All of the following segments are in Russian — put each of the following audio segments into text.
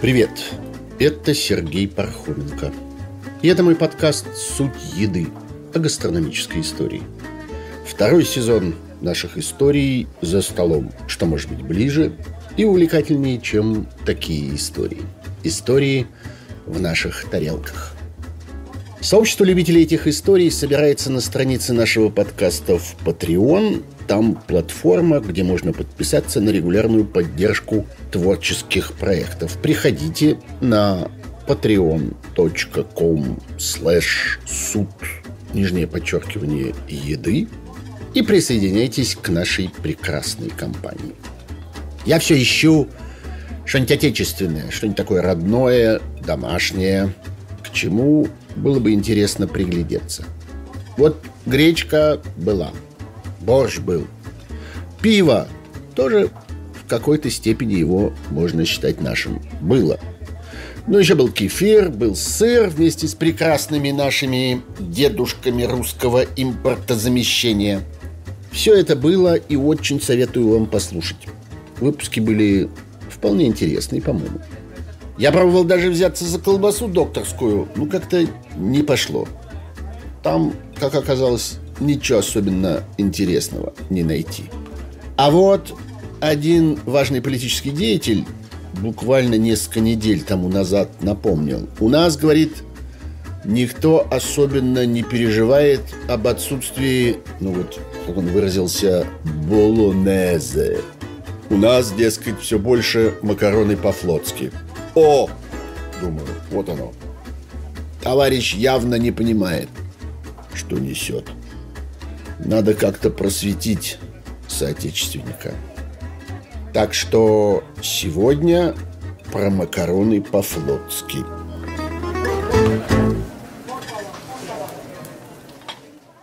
Привет, это Сергей Пархоменко. И это мой подкаст «Суть еды» о гастрономической истории. Второй сезон наших историй за столом, что может быть ближе и увлекательнее, чем такие истории. Истории в наших тарелках. Сообщество любителей этих историй собирается на странице нашего подкаста в Patreon. Там платформа, где можно подписаться на регулярную поддержку творческих проектов. Приходите на patreon.com slash суд нижнее подчеркивание еды и присоединяйтесь к нашей прекрасной компании. Я все ищу что-нибудь отечественное, что-нибудь такое родное, домашнее – чему было бы интересно приглядеться. Вот гречка была, борщ был, пиво тоже в какой-то степени его можно считать нашим было. Ну, еще был кефир, был сыр вместе с прекрасными нашими дедушками русского импортозамещения. Все это было и очень советую вам послушать. Выпуски были вполне интересные, по-моему. Я пробовал даже взяться за колбасу докторскую, ну как-то не пошло. Там, как оказалось, ничего особенно интересного не найти. А вот один важный политический деятель буквально несколько недель тому назад напомнил. У нас, говорит, никто особенно не переживает об отсутствии, ну вот, как он выразился, болонезе. У нас, дескать, все больше макароны по-флотски. О! Думаю, вот оно. Товарищ явно не понимает, что несет. Надо как-то просветить соотечественника. Так что сегодня про макароны по-флотски.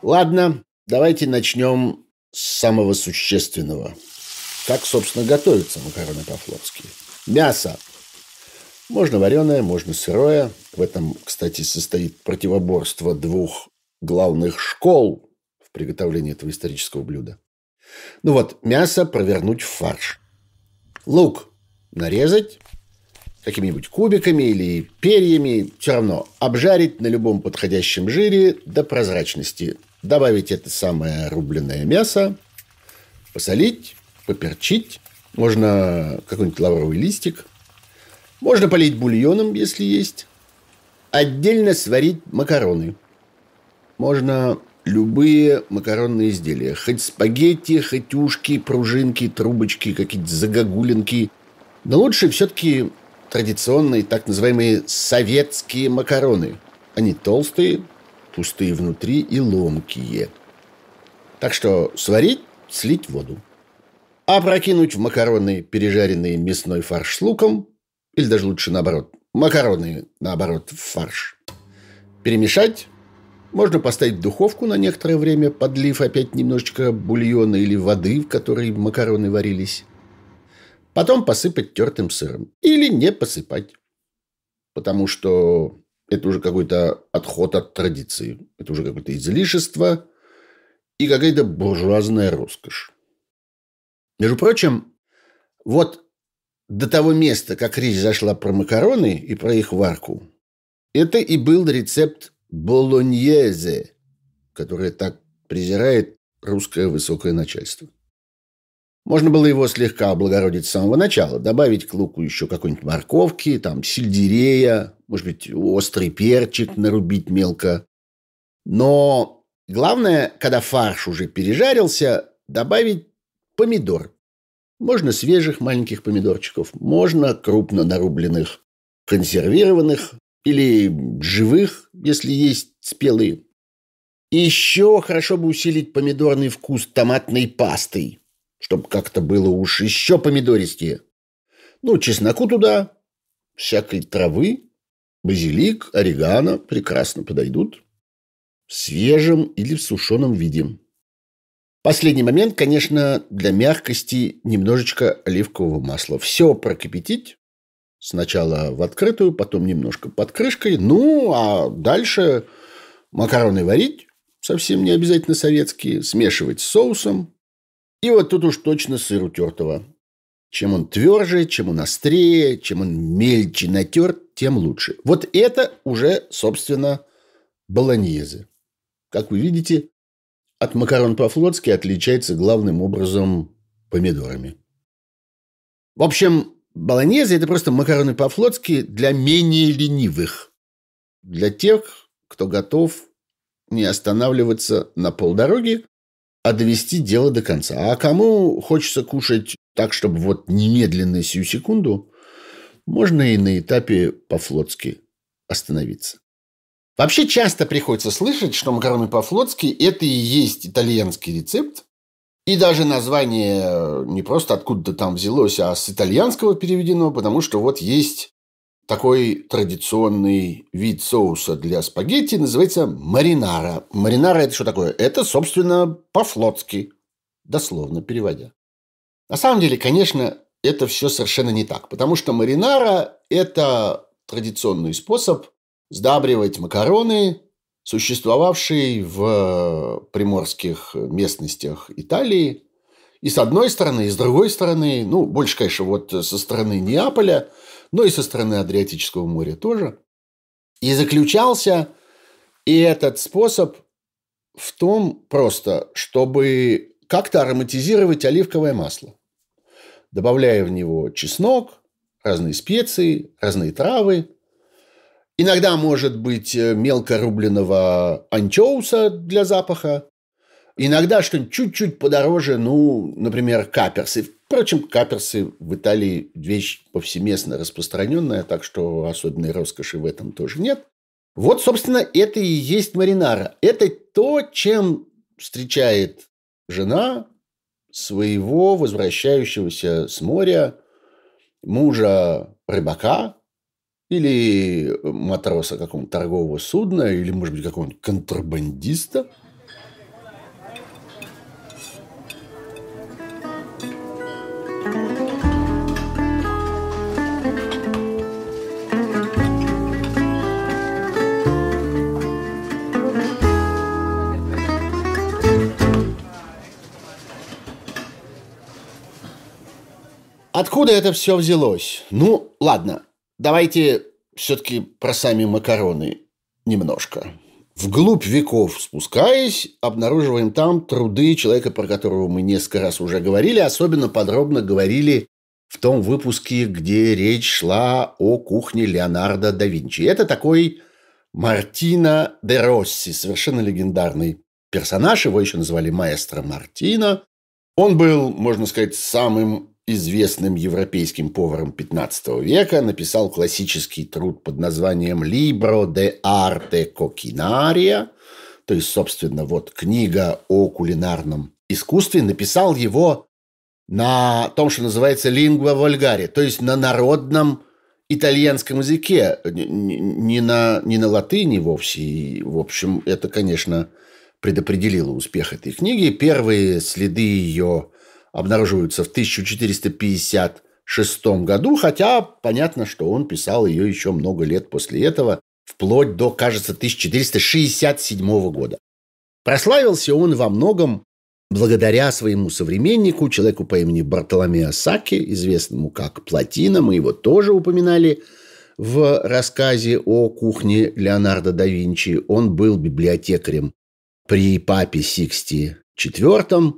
Ладно, давайте начнем с самого существенного. Как, собственно, готовятся макароны по-флотски? Мясо можно вареное, можно сырое. В этом, кстати, состоит противоборство двух главных школ в приготовлении этого исторического блюда. Ну вот, мясо провернуть в фарш. Лук нарезать какими-нибудь кубиками или перьями, все равно обжарить на любом подходящем жире до прозрачности. Добавить это самое рубленное мясо, посолить, поперчить. Можно какой-нибудь лавровый листик можно полить бульоном, если есть. Отдельно сварить макароны. Можно любые макаронные изделия. Хоть спагетти, хоть ушки, пружинки, трубочки, какие-то загогулинки. Но лучше все-таки традиционные так называемые советские макароны. Они толстые, пустые внутри и ломкие. Так что сварить, слить воду. а прокинуть в макароны пережаренный мясной фарш с луком, или даже лучше наоборот. Макароны, наоборот, в фарш. Перемешать. Можно поставить в духовку на некоторое время, подлив опять немножечко бульона или воды, в которой макароны варились. Потом посыпать тертым сыром. Или не посыпать. Потому что это уже какой-то отход от традиции. Это уже какое-то излишество и какая-то буржуазная роскошь. Между прочим, вот до того места, как речь зашла про макароны и про их варку, это и был рецепт болоньезе, который так презирает русское высокое начальство. Можно было его слегка облагородить с самого начала, добавить к луку еще какой-нибудь морковки, там, сельдерея, может быть, острый перчик нарубить мелко. Но главное, когда фарш уже пережарился, добавить помидор – можно свежих маленьких помидорчиков, можно крупно нарубленных, консервированных или живых, если есть спелые. еще хорошо бы усилить помидорный вкус томатной пастой, чтобы как-то было уж еще помидористее. Ну, чесноку туда, всякой травы, базилик, орегано прекрасно подойдут. В свежем или в сушеном виде. Последний момент, конечно, для мягкости немножечко оливкового масла. Все прокипятить. Сначала в открытую, потом немножко под крышкой. Ну, а дальше макароны варить, совсем не обязательно советские, смешивать с соусом. И вот тут уж точно сыр утертого. Чем он тверже, чем он острее, чем он мельче натерт, тем лучше. Вот это уже, собственно, болоньезе. Как вы видите, от макарон по-флотски отличается главным образом помидорами. В общем, Болоньезе – это просто макароны по-флотски для менее ленивых. Для тех, кто готов не останавливаться на полдороги, а довести дело до конца. А кому хочется кушать так, чтобы вот немедленно сию секунду, можно и на этапе по-флотски остановиться. Вообще часто приходится слышать, что макароны по-флотски – это и есть итальянский рецепт. И даже название э, не просто откуда-то там взялось, а с итальянского переведено, потому что вот есть такой традиционный вид соуса для спагетти, называется маринара. Маринара – это что такое? Это, собственно, по-флотски, дословно переводя. На самом деле, конечно, это все совершенно не так, потому что маринара – это традиционный способ сдабривать макароны, существовавшие в э, приморских местностях Италии. И с одной стороны, и с другой стороны, ну, больше, конечно, вот со стороны Неаполя, но и со стороны Адриатического моря тоже. И заключался и этот способ в том просто, чтобы как-то ароматизировать оливковое масло, добавляя в него чеснок, разные специи, разные травы – Иногда может быть э, мелко рубленного анчоуса для запаха. Иногда что-нибудь чуть-чуть подороже, ну, например, каперсы. Впрочем, каперсы в Италии вещь повсеместно распространенная, так что особенной роскоши в этом тоже нет. Вот, собственно, это и есть маринара. Это то, чем встречает жена своего возвращающегося с моря мужа рыбака, или э, матроса какого-нибудь торгового судна, или, может быть, какого-нибудь контрабандиста. Откуда это все взялось? Ну, ладно, Давайте все-таки про сами макароны немножко. Вглубь веков спускаясь, обнаруживаем там труды человека, про которого мы несколько раз уже говорили, особенно подробно говорили в том выпуске, где речь шла о кухне Леонардо да Винчи. Это такой Мартина де Росси, совершенно легендарный персонаж, его еще называли маэстро Мартина. Он был, можно сказать, самым известным европейским поваром XV века, написал классический труд под названием «Libro de arte coquinaria», то есть, собственно, вот книга о кулинарном искусстве, написал его на том, что называется «lingua Volgare, то есть на народном итальянском языке, не на, не на латыни вовсе. И, в общем, это, конечно, предопределило успех этой книги. Первые следы ее обнаруживаются в 1456 году, хотя понятно, что он писал ее еще много лет после этого, вплоть до, кажется, 1467 года. Прославился он во многом благодаря своему современнику, человеку по имени Бартоломео Саки, известному как Платина, мы его тоже упоминали в рассказе о кухне Леонардо да Винчи. Он был библиотекарем при папе Сиксти IV,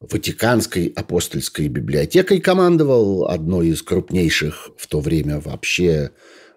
Ватиканской апостольской библиотекой командовал, одной из крупнейших в то время вообще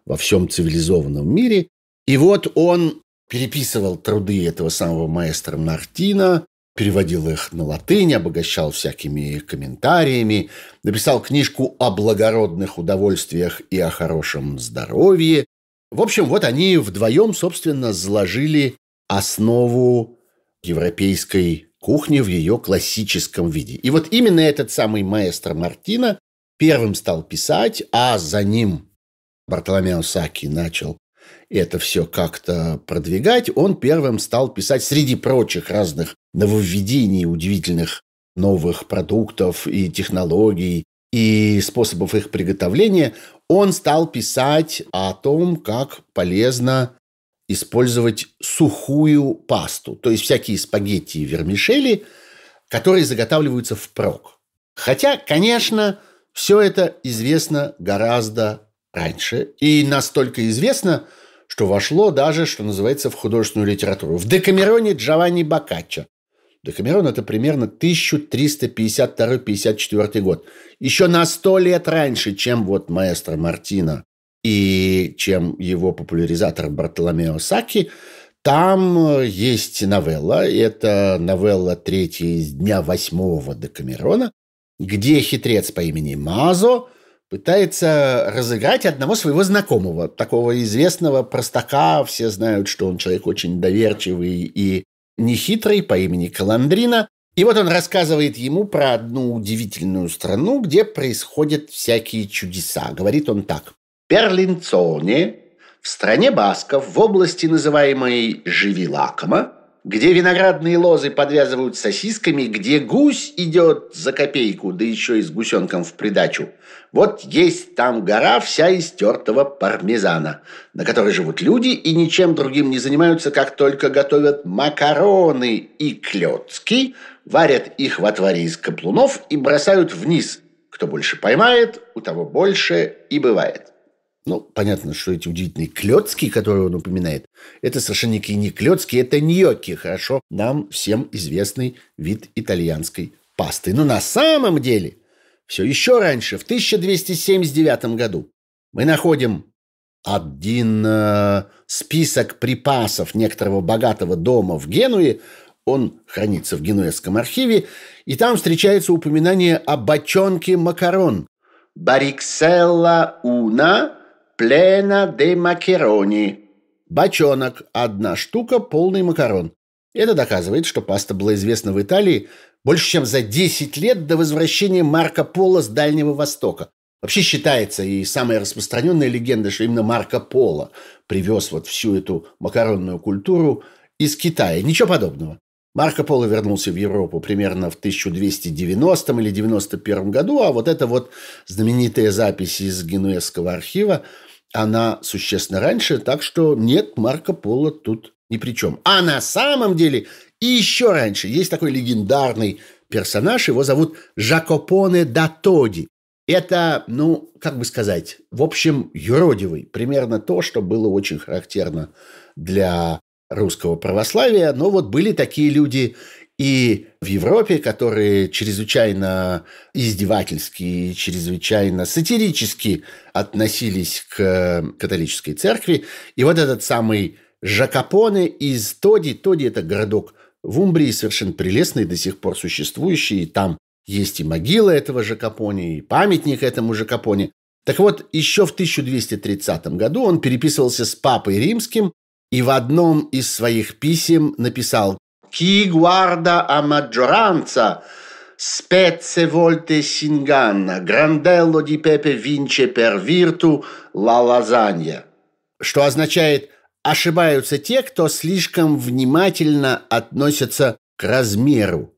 во всем цивилизованном мире. И вот он переписывал труды этого самого маэстро Мартина, переводил их на латынь, обогащал всякими комментариями, написал книжку о благородных удовольствиях и о хорошем здоровье. В общем, вот они вдвоем, собственно, заложили основу европейской кухни в ее классическом виде. И вот именно этот самый маэстро Мартина первым стал писать, а за ним Бартоломео Саки начал это все как-то продвигать. Он первым стал писать среди прочих разных нововведений, удивительных новых продуктов и технологий, и способов их приготовления, он стал писать о том, как полезно использовать сухую пасту, то есть всякие спагетти и вермишели, которые заготавливаются впрок. Хотя, конечно, все это известно гораздо раньше и настолько известно, что вошло даже, что называется, в художественную литературу. В Декамероне Джованни Боккаччо. Декамерон – это примерно 1352-54 год. Еще на сто лет раньше, чем вот маэстро Мартина и чем его популяризатор Бартоломео Саки. Там э, есть новелла, это новелла третья из дня восьмого Декамерона, где хитрец по имени Мазо пытается разыграть одного своего знакомого, такого известного простака. Все знают, что он человек очень доверчивый и нехитрый по имени Каландрина. И вот он рассказывает ему про одну удивительную страну, где происходят всякие чудеса. Говорит он так. Перлинцоне, в стране басков, в области, называемой Живилакома, где виноградные лозы подвязывают сосисками, где гусь идет за копейку, да еще и с гусенком в придачу. Вот есть там гора вся из тертого пармезана, на которой живут люди и ничем другим не занимаются, как только готовят макароны и клетки, варят их в отваре из каплунов и бросают вниз. Кто больше поймает, у того больше и бывает. Ну, понятно, что эти удивительные клетки, которые он упоминает, это совершенно никакие не клетки, это ньокки, хорошо, нам всем известный вид итальянской пасты. Но на самом деле все еще раньше, в 1279 году, мы находим один э, список припасов некоторого богатого дома в Генуе, он хранится в Генуэзском архиве, и там встречается упоминание о бочонке макарон. Барикселла уна «Плена де макарони». Бочонок – одна штука, полный макарон. Это доказывает, что паста была известна в Италии больше, чем за 10 лет до возвращения Марко Поло с Дальнего Востока. Вообще считается, и самая распространенная легенда, что именно Марко Поло привез вот всю эту макаронную культуру из Китая. Ничего подобного. Марко Поло вернулся в Европу примерно в 1290 или 91 году, а вот эта вот знаменитая запись из Генуэзского архива, она существенно раньше, так что нет, Марко Поло тут ни при чем. А на самом деле и еще раньше есть такой легендарный персонаж, его зовут Жакопоне да Тоди. Это, ну, как бы сказать, в общем, юродивый. Примерно то, что было очень характерно для русского православия, но вот были такие люди и в Европе, которые чрезвычайно издевательски чрезвычайно сатирически относились к э, католической церкви. И вот этот самый Жакапоне из Тоди, Тоди – это городок в Умбрии, совершенно прелестный, до сих пор существующий, и там есть и могила этого Жакапоне, и памятник этому Жакапоне. Так вот, еще в 1230 году он переписывался с папой римским и в одном из своих писем написал «Chi guarda a maggioranza spezze volte s'inganna, grandello di Pepe vince per virtu la lasagna», что означает «ошибаются те, кто слишком внимательно относятся к размеру».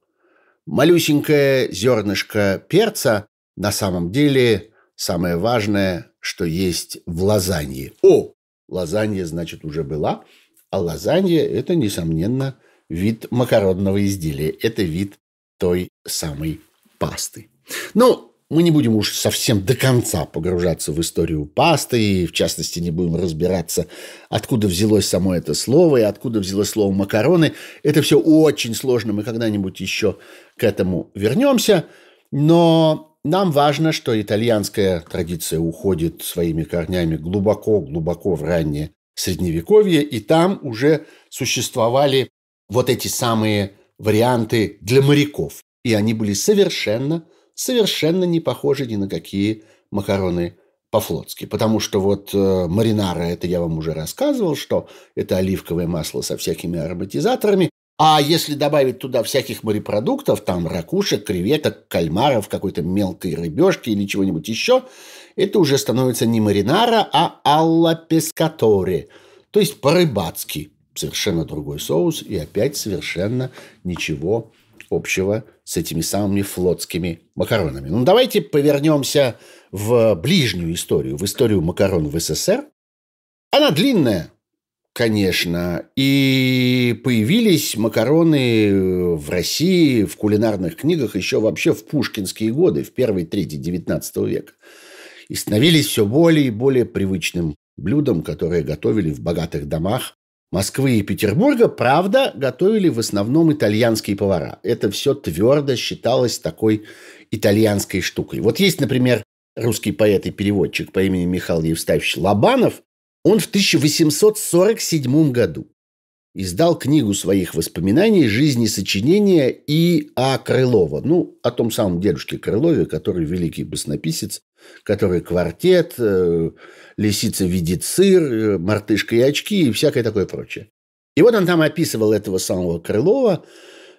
Малюсенькое зернышко перца на самом деле самое важное, что есть в лазанье. О, Лазанья, значит, уже была. А лазанья – это, несомненно, вид макаронного изделия. Это вид той самой пасты. Ну, мы не будем уж совсем до конца погружаться в историю пасты, и в частности не будем разбираться, откуда взялось само это слово и откуда взялось слово макароны. Это все очень сложно, мы когда-нибудь еще к этому вернемся. Но нам важно, что итальянская традиция уходит своими корнями глубоко-глубоко в раннее Средневековье, и там уже существовали вот эти самые варианты для моряков. И они были совершенно, совершенно не похожи ни на какие макароны по-флотски. Потому что вот э, маринара, это я вам уже рассказывал, что это оливковое масло со всякими ароматизаторами. А если добавить туда всяких морепродуктов, там ракушек, креветок, кальмаров, какой-то мелкой рыбешки или чего-нибудь еще, это уже становится не маринара, а алла пескаторе, то есть по-рыбацки. Совершенно другой соус и опять совершенно ничего общего с этими самыми флотскими макаронами. Ну, давайте повернемся в ближнюю историю, в историю макарон в СССР. Она длинная, Конечно. И появились макароны э, в России, в кулинарных книгах еще вообще в пушкинские годы, в первой трети XIX века. И становились все более и более привычным блюдом, которое готовили в богатых домах Москвы и Петербурга, правда, готовили в основном итальянские повара. Это все твердо считалось такой итальянской штукой. Вот есть, например, русский поэт и переводчик по имени Михаил Евстафьевич Лобанов, он в 1847 году издал книгу своих воспоминаний «Жизни сочинения» и А. Крылова. Ну, о том самом дедушке Крылове, который великий баснописец, который квартет, э, лисица видит сыр, э, мартышка и очки и всякое такое прочее. И вот он там описывал этого самого Крылова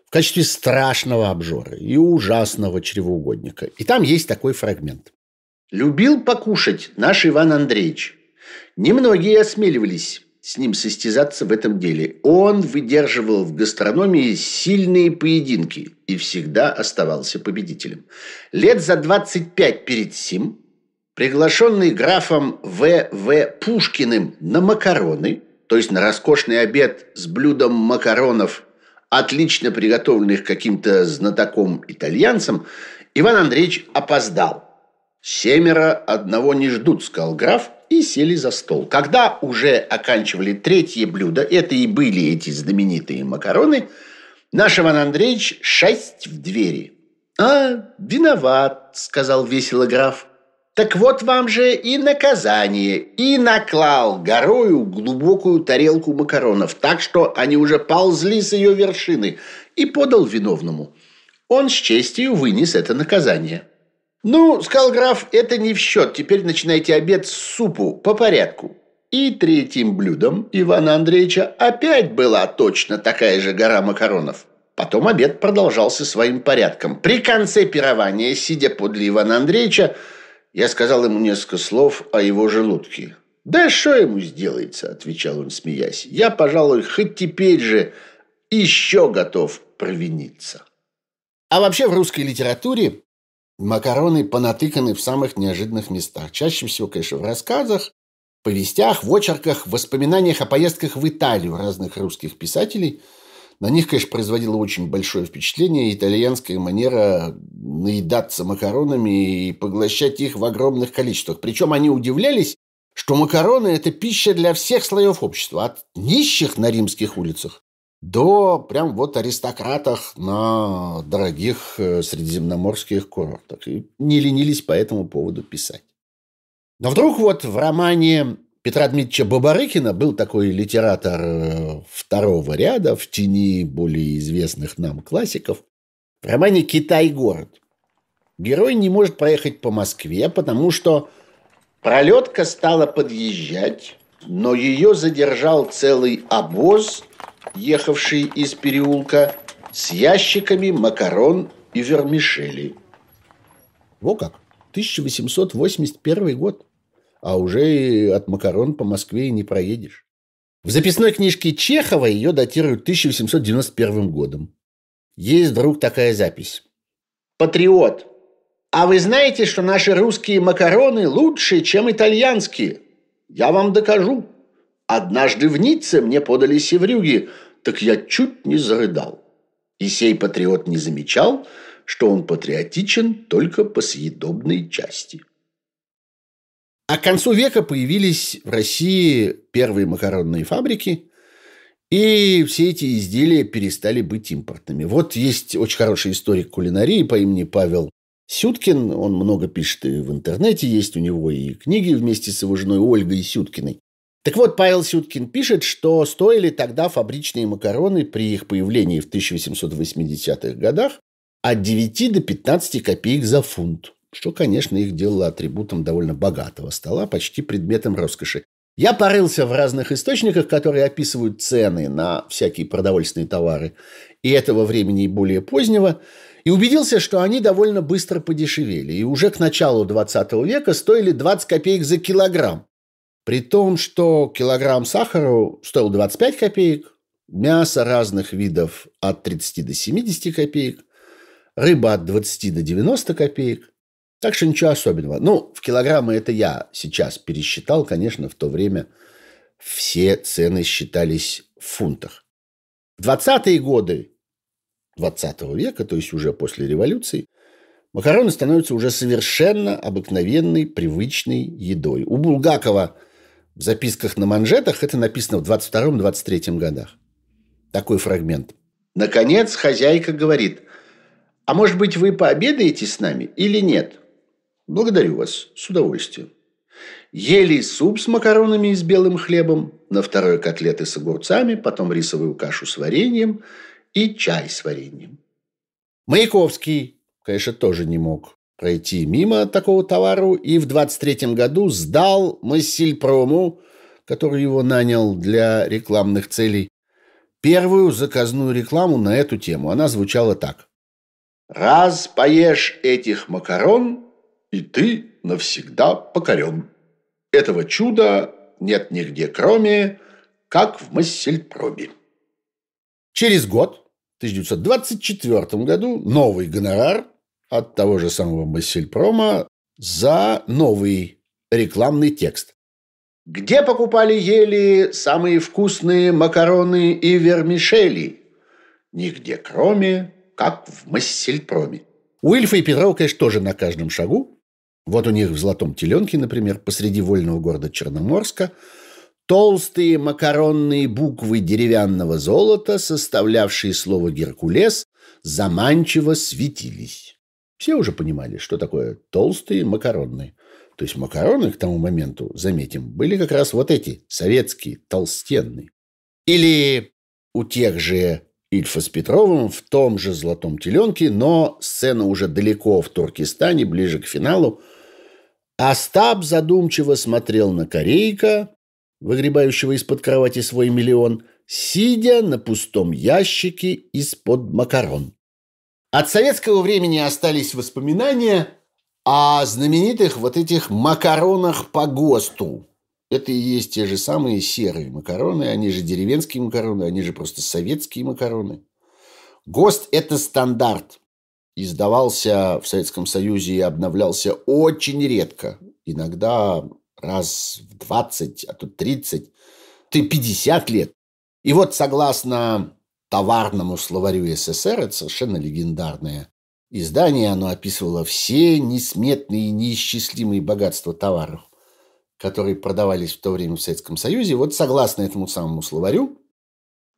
в качестве страшного обжора и ужасного чревоугодника. И там есть такой фрагмент. «Любил покушать наш Иван Андреевич. Немногие осмеливались с ним состязаться в этом деле. Он выдерживал в гастрономии сильные поединки и всегда оставался победителем. Лет за 25 перед сим, приглашенный графом В. В. Пушкиным на макароны, то есть на роскошный обед с блюдом макаронов, отлично приготовленных каким-то знатоком-итальянцем, Иван Андреевич опоздал. «Семеро одного не ждут», – сказал граф – и сели за стол. Когда уже оканчивали третье блюдо, это и были эти знаменитые макароны, наш Иван Андреевич шесть в двери. «А, виноват», — сказал весело граф. «Так вот вам же и наказание!» И наклал горою глубокую тарелку макаронов, так что они уже ползли с ее вершины, и подал виновному. Он с честью вынес это наказание. «Ну, — сказал граф, — это не в счет. Теперь начинайте обед с супу по порядку». И третьим блюдом Ивана Андреевича опять была точно такая же гора макаронов. Потом обед продолжался своим порядком. При конце пирования, сидя подле Ивана Андреевича, я сказал ему несколько слов о его желудке. «Да что ему сделается?» – отвечал он, смеясь. «Я, пожалуй, хоть теперь же еще готов провиниться». А вообще в русской литературе Макароны понатыканы в самых неожиданных местах. Чаще всего, конечно, в рассказах, повестях, в очерках, в воспоминаниях о поездках в Италию разных русских писателей. На них, конечно, производило очень большое впечатление итальянская манера наедаться макаронами и поглощать их в огромных количествах. Причем они удивлялись, что макароны – это пища для всех слоев общества, от нищих на римских улицах до прям вот аристократах на дорогих э, средиземноморских курортах. И не ленились по этому поводу писать. Но вдруг вот в романе Петра Дмитриевича Бабарыкина был такой литератор э, второго ряда в тени более известных нам классиков. В романе «Китай-город» герой не может проехать по Москве, потому что пролетка стала подъезжать, но ее задержал целый обоз – ехавший из переулка, с ящиками макарон и вермишели. Во как! 1881 год. А уже и от макарон по Москве и не проедешь. В записной книжке Чехова ее датируют 1891 годом. Есть вдруг такая запись. Патриот. А вы знаете, что наши русские макароны лучше, чем итальянские? Я вам докажу. Однажды в Ницце мне подали севрюги, так я чуть не зарыдал. И сей патриот не замечал, что он патриотичен только по съедобной части. А к концу века появились в России первые макаронные фабрики, и все эти изделия перестали быть импортными. Вот есть очень хороший историк кулинарии по имени Павел Сюткин. Он много пишет и в интернете, есть у него и книги вместе с его женой Ольгой Сюткиной. Так вот, Павел Сюткин пишет, что стоили тогда фабричные макароны при их появлении в 1880-х годах от 9 до 15 копеек за фунт, что, конечно, их делало атрибутом довольно богатого стола, почти предметом роскоши. Я порылся в разных источниках, которые описывают цены на всякие продовольственные товары и этого времени и более позднего, и убедился, что они довольно быстро подешевели, и уже к началу 20 века стоили 20 копеек за килограмм, при том, что килограмм сахара стоил 25 копеек, мясо разных видов от 30 до 70 копеек, рыба от 20 до 90 копеек. Так что ничего особенного. Ну, в килограммы это я сейчас пересчитал. Конечно, в то время все цены считались в фунтах. В 20-е годы 20 века, то есть уже после революции, макароны становятся уже совершенно обыкновенной, привычной едой. У Булгакова – в записках на манжетах это написано в 22-23 годах. Такой фрагмент. Наконец хозяйка говорит, а может быть вы пообедаете с нами или нет? Благодарю вас, с удовольствием. Ели суп с макаронами и с белым хлебом, на второе котлеты с огурцами, потом рисовую кашу с вареньем и чай с вареньем. Маяковский, конечно, тоже не мог пройти мимо такого товару и в 23-м году сдал Массильпрому, который его нанял для рекламных целей, первую заказную рекламу на эту тему. Она звучала так. «Раз поешь этих макарон, и ты навсегда покорен. Этого чуда нет нигде кроме, как в Массельпроме». Через год, в 1924 году, новый гонорар – от того же самого Массельпрома за новый рекламный текст. Где покупали ели самые вкусные макароны и вермишели? Нигде кроме, как в Массельпроме. У Ильфа и Петрова, конечно, тоже на каждом шагу. Вот у них в Золотом Теленке, например, посреди вольного города Черноморска, толстые макаронные буквы деревянного золота, составлявшие слово «Геркулес», заманчиво светились. Все уже понимали, что такое толстые макаронные. То есть макароны к тому моменту, заметим, были как раз вот эти, советские, толстенные. Или у тех же Ильфа с Петровым в том же «Золотом теленке», но сцена уже далеко в Туркестане, ближе к финалу. Остап задумчиво смотрел на корейка, выгребающего из-под кровати свой миллион, сидя на пустом ящике из-под макарон. От советского времени остались воспоминания о знаменитых вот этих макаронах по ГОСТу. Это и есть те же самые серые макароны, они же деревенские макароны, они же просто советские макароны. ГОСТ – это стандарт. Издавался в Советском Союзе и обновлялся очень редко. Иногда раз в 20, а то 30, ты 50 лет. И вот согласно товарному словарю СССР. Это совершенно легендарное издание. Оно описывало все несметные и неисчислимые богатства товаров, которые продавались в то время в Советском Союзе. Вот согласно этому самому словарю,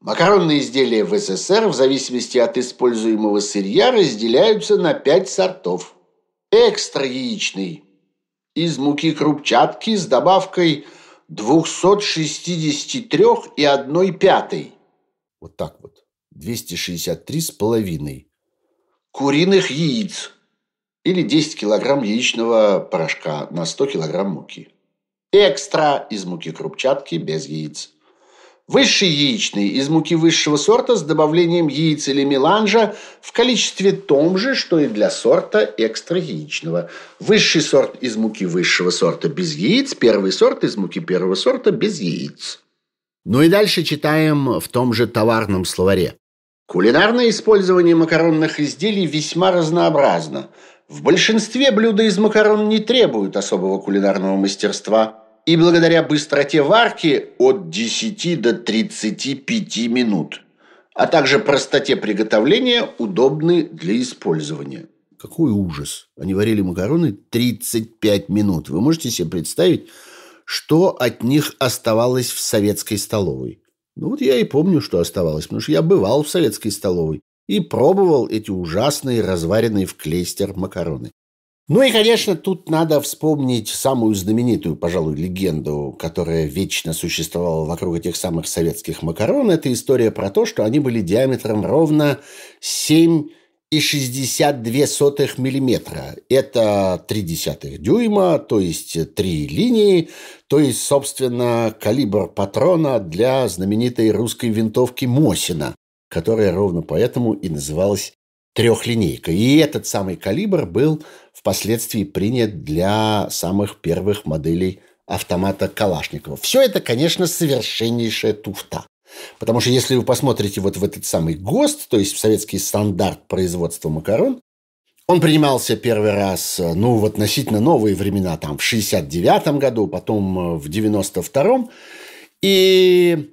макаронные изделия в СССР в зависимости от используемого сырья разделяются на пять сортов. Экстра-яичный из муки крупчатки с добавкой 263 и 1 пятой. Вот так вот. 263,5 куриных яиц или 10 килограмм яичного порошка на 100 килограмм муки. Экстра из муки крупчатки без яиц. Высший яичный из муки высшего сорта с добавлением яиц или меланжа в количестве том же, что и для сорта экстра яичного. Высший сорт из муки высшего сорта без яиц, первый сорт из муки первого сорта без яиц. Ну и дальше читаем в том же товарном словаре. Кулинарное использование макаронных изделий весьма разнообразно. В большинстве блюда из макарон не требуют особого кулинарного мастерства, и благодаря быстроте варки от 10 до 35 минут, а также простоте приготовления удобны для использования. Какой ужас! Они варили макароны 35 минут. Вы можете себе представить, что от них оставалось в советской столовой? Ну вот я и помню, что оставалось, потому что я бывал в советской столовой и пробовал эти ужасные, разваренные в клейстер макароны. Ну и, конечно, тут надо вспомнить самую знаменитую, пожалуй, легенду, которая вечно существовала вокруг этих самых советских макарон. Это история про то, что они были диаметром ровно 7 3,62 миллиметра. Это десятых дюйма, то есть три линии, то есть, собственно, калибр патрона для знаменитой русской винтовки Мосина, которая ровно поэтому и называлась трехлинейка. И этот самый калибр был впоследствии принят для самых первых моделей автомата Калашникова. Все это, конечно, совершеннейшая туфта. Потому что если вы посмотрите вот в этот самый ГОСТ, то есть в советский стандарт производства макарон, он принимался первый раз, э, ну, в относительно новые времена, там, в 69 году, потом э, в 92-м. И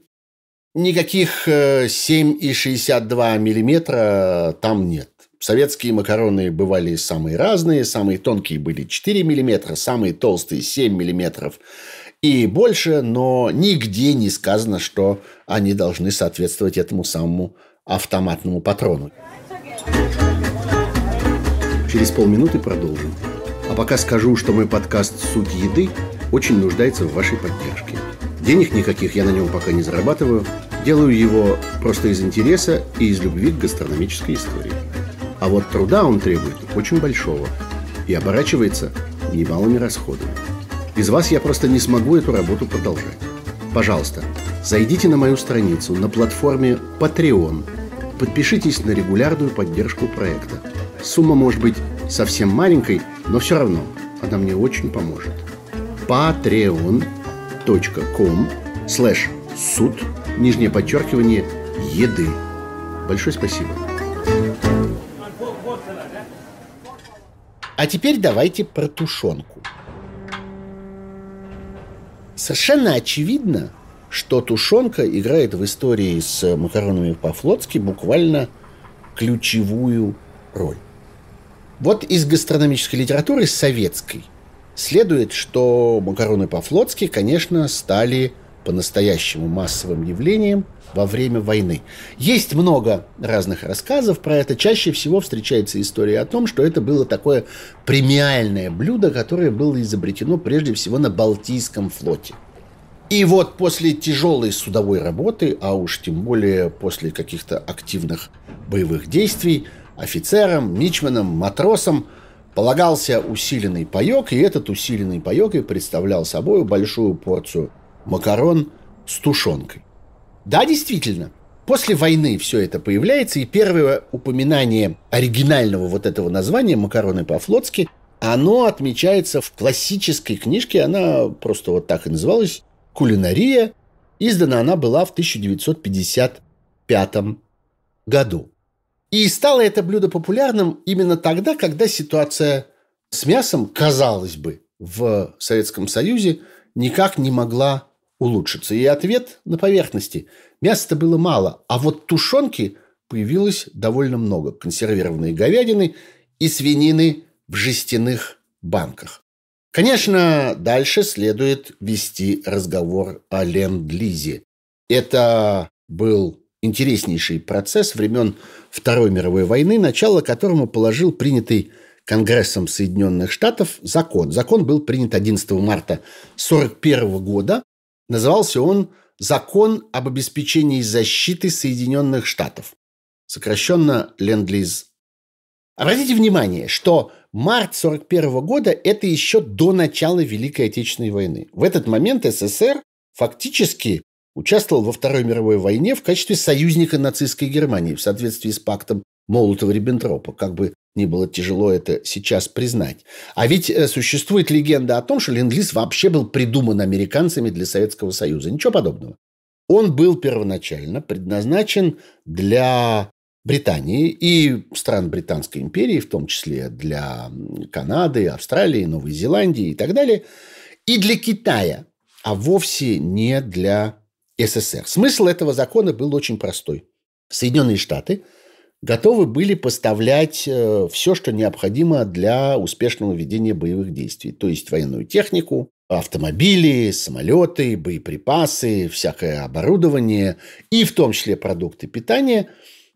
никаких 7,62 э, миллиметра там нет. Советские макароны бывали самые разные, самые тонкие были 4 миллиметра, самые толстые 7 миллиметров – и больше, но нигде не сказано, что они должны соответствовать этому самому автоматному патрону. Через полминуты продолжим. А пока скажу, что мой подкаст «Суть еды» очень нуждается в вашей поддержке. Денег никаких я на нем пока не зарабатываю. Делаю его просто из интереса и из любви к гастрономической истории. А вот труда он требует очень большого и оборачивается немалыми расходами. Без вас я просто не смогу эту работу продолжать. Пожалуйста, зайдите на мою страницу на платформе Patreon. Подпишитесь на регулярную поддержку проекта. Сумма может быть совсем маленькой, но все равно она мне очень поможет. patreon.com slash суд, нижнее подчеркивание, еды. Большое спасибо. А теперь давайте про тушенку. Совершенно очевидно, что тушенка играет в истории с макаронами по-флотски буквально ключевую роль. Вот из гастрономической литературы советской следует, что макароны по-флотски, конечно, стали по-настоящему массовым явлением во время войны. Есть много разных рассказов про это. Чаще всего встречается история о том, что это было такое премиальное блюдо, которое было изобретено прежде всего на Балтийском флоте. И вот после тяжелой судовой работы, а уж тем более после каких-то активных боевых действий, офицерам, мичманам, матросам – полагался усиленный паек, и этот усиленный паек и представлял собой большую порцию макарон с тушенкой. Да, действительно, после войны все это появляется, и первое упоминание оригинального вот этого названия «Макароны по-флотски» оно отмечается в классической книжке, она просто вот так и называлась «Кулинария». Издана она была в 1955 году. И стало это блюдо популярным именно тогда, когда ситуация с мясом, казалось бы, в Советском Союзе никак не могла улучшится. И ответ на поверхности. Мяса-то было мало, а вот тушенки появилось довольно много. консервированные говядины и свинины в жестяных банках. Конечно, дальше следует вести разговор о ленд-лизе. Это был интереснейший процесс времен Второй мировой войны, начало которому положил принятый Конгрессом Соединенных Штатов закон. Закон был принят 11 марта 1941 года, Назывался он «Закон об обеспечении защиты Соединенных Штатов», сокращенно «Ленд-Лиз». Обратите внимание, что март 1941 года – это еще до начала Великой Отечественной войны. В этот момент СССР фактически участвовал во Второй мировой войне в качестве союзника нацистской Германии в соответствии с пактом Молотова-Риббентропа, как бы не было тяжело это сейчас признать. А ведь э, существует легенда о том, что ленд вообще был придуман американцами для Советского Союза. Ничего подобного. Он был первоначально предназначен для Британии и стран Британской империи, в том числе для Канады, Австралии, Новой Зеландии и так далее, и для Китая, а вовсе не для СССР. Смысл этого закона был очень простой. Соединенные Штаты – готовы были поставлять э, все, что необходимо для успешного ведения боевых действий, то есть военную технику, автомобили, самолеты, боеприпасы, всякое оборудование и в том числе продукты питания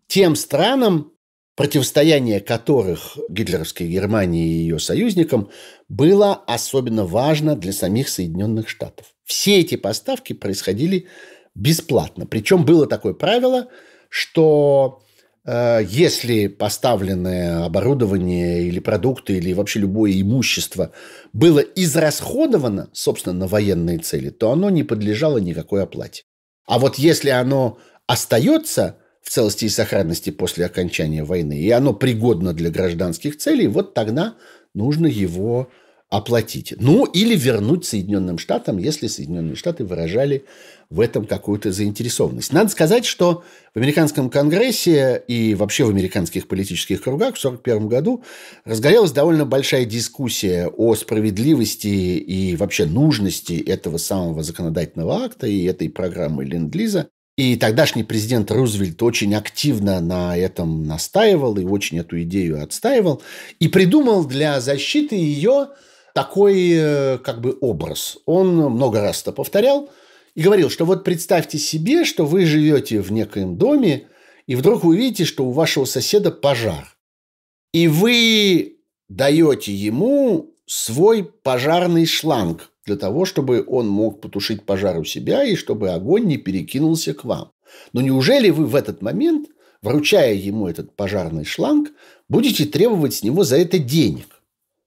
тем странам, противостояние которых гитлеровской Германии и ее союзникам было особенно важно для самих Соединенных Штатов. Все эти поставки происходили бесплатно. Причем было такое правило, что Э, если поставленное оборудование или продукты или вообще любое имущество было израсходовано, собственно, на военные цели, то оно не подлежало никакой оплате. А вот если оно остается в целости и сохранности после окончания войны, и оно пригодно для гражданских целей, вот тогда нужно его оплатить. Ну, или вернуть Соединенным Штатам, если Соединенные Штаты выражали в этом какую-то заинтересованность. Надо сказать, что в американском конгрессе и вообще в американских политических кругах в 1941 году разгорелась довольно большая дискуссия о справедливости и вообще нужности этого самого законодательного акта и этой программы Ленд-Лиза. И тогдашний президент Рузвельт очень активно на этом настаивал и очень эту идею отстаивал. И придумал для защиты ее такой э, как бы образ. Он много раз это повторял – и говорил, что вот представьте себе, что вы живете в некоем доме, и вдруг вы видите, что у вашего соседа пожар. И вы даете ему свой пожарный шланг для того, чтобы он мог потушить пожар у себя и чтобы огонь не перекинулся к вам. Но неужели вы в этот момент, вручая ему этот пожарный шланг, будете требовать с него за это денег?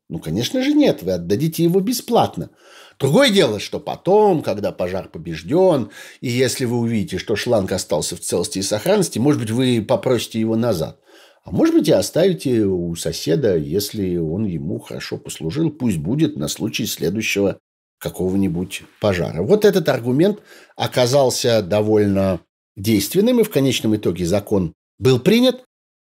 Ну, конечно же, нет, вы отдадите его бесплатно. Другое дело, что потом, когда пожар побежден, и если вы увидите, что шланг остался в целости и сохранности, может быть, вы попросите его назад. А может быть, и оставите у соседа, если он ему хорошо послужил, пусть будет на случай следующего какого-нибудь пожара. Вот этот аргумент оказался довольно действенным, и в конечном итоге закон был принят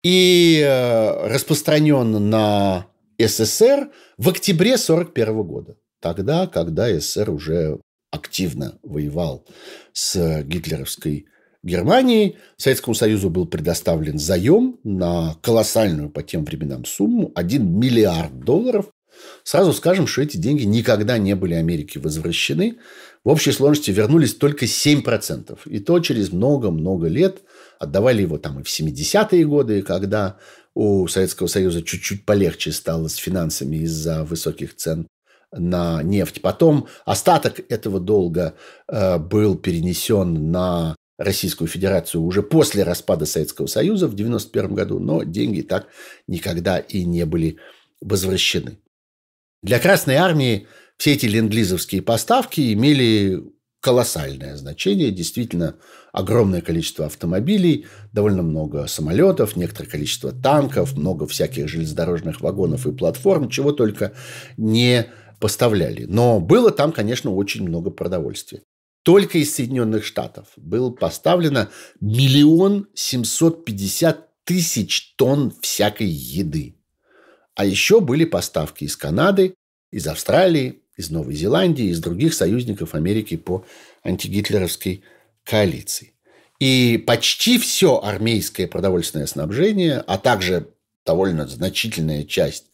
и э, распространен на СССР в октябре 1941 года тогда, когда СССР уже активно воевал с гитлеровской Германией, Советскому Союзу был предоставлен заем на колоссальную по тем временам сумму 1 миллиард долларов. Сразу скажем, что эти деньги никогда не были Америке возвращены. В общей сложности вернулись только 7%. И то через много-много лет. Отдавали его там и в 70-е годы, когда у Советского Союза чуть-чуть полегче стало с финансами из-за высоких цен на нефть. Потом остаток этого долга э, был перенесен на Российскую Федерацию уже после распада Советского Союза в 1991 году, но деньги так никогда и не были возвращены. Для Красной Армии все эти ленд-лизовские поставки имели колоссальное значение. Действительно, огромное количество автомобилей, довольно много самолетов, некоторое количество танков, много всяких железнодорожных вагонов и платформ, чего только не поставляли. Но было там, конечно, очень много продовольствия. Только из Соединенных Штатов было поставлено миллион семьсот пятьдесят тысяч тонн всякой еды. А еще были поставки из Канады, из Австралии, из Новой Зеландии, из других союзников Америки по антигитлеровской коалиции. И почти все армейское продовольственное снабжение, а также довольно значительная часть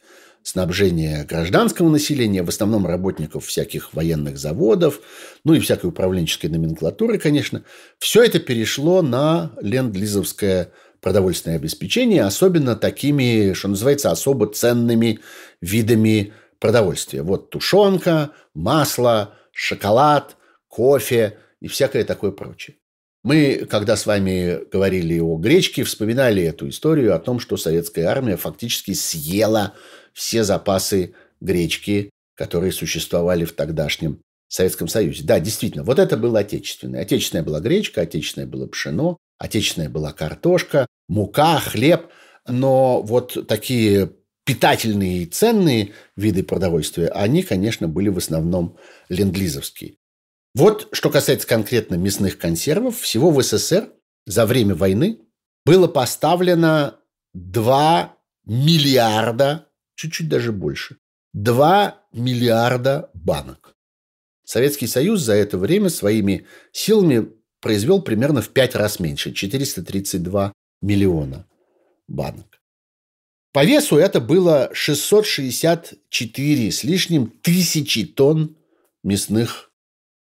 снабжение гражданского населения, в основном работников всяких военных заводов, ну и всякой управленческой номенклатуры, конечно. Все это перешло на ленд-лизовское продовольственное обеспечение, особенно такими, что называется, особо ценными видами продовольствия. Вот тушенка, масло, шоколад, кофе и всякое такое прочее. Мы, когда с вами говорили о гречке, вспоминали эту историю о том, что советская армия фактически съела все запасы гречки, которые существовали в тогдашнем Советском Союзе. Да, действительно, вот это было отечественное. Отечественная была гречка, отечественное было пшено, отечественная была картошка, мука, хлеб. Но вот такие питательные и ценные виды продовольствия, они, конечно, были в основном ленд-лизовские. Вот что касается конкретно мясных консервов, всего в СССР за время войны было поставлено 2 миллиарда чуть-чуть даже больше. 2 миллиарда банок. Советский Союз за это время своими силами произвел примерно в 5 раз меньше, 432 миллиона банок. По весу это было 664 с лишним тысячи тонн мясных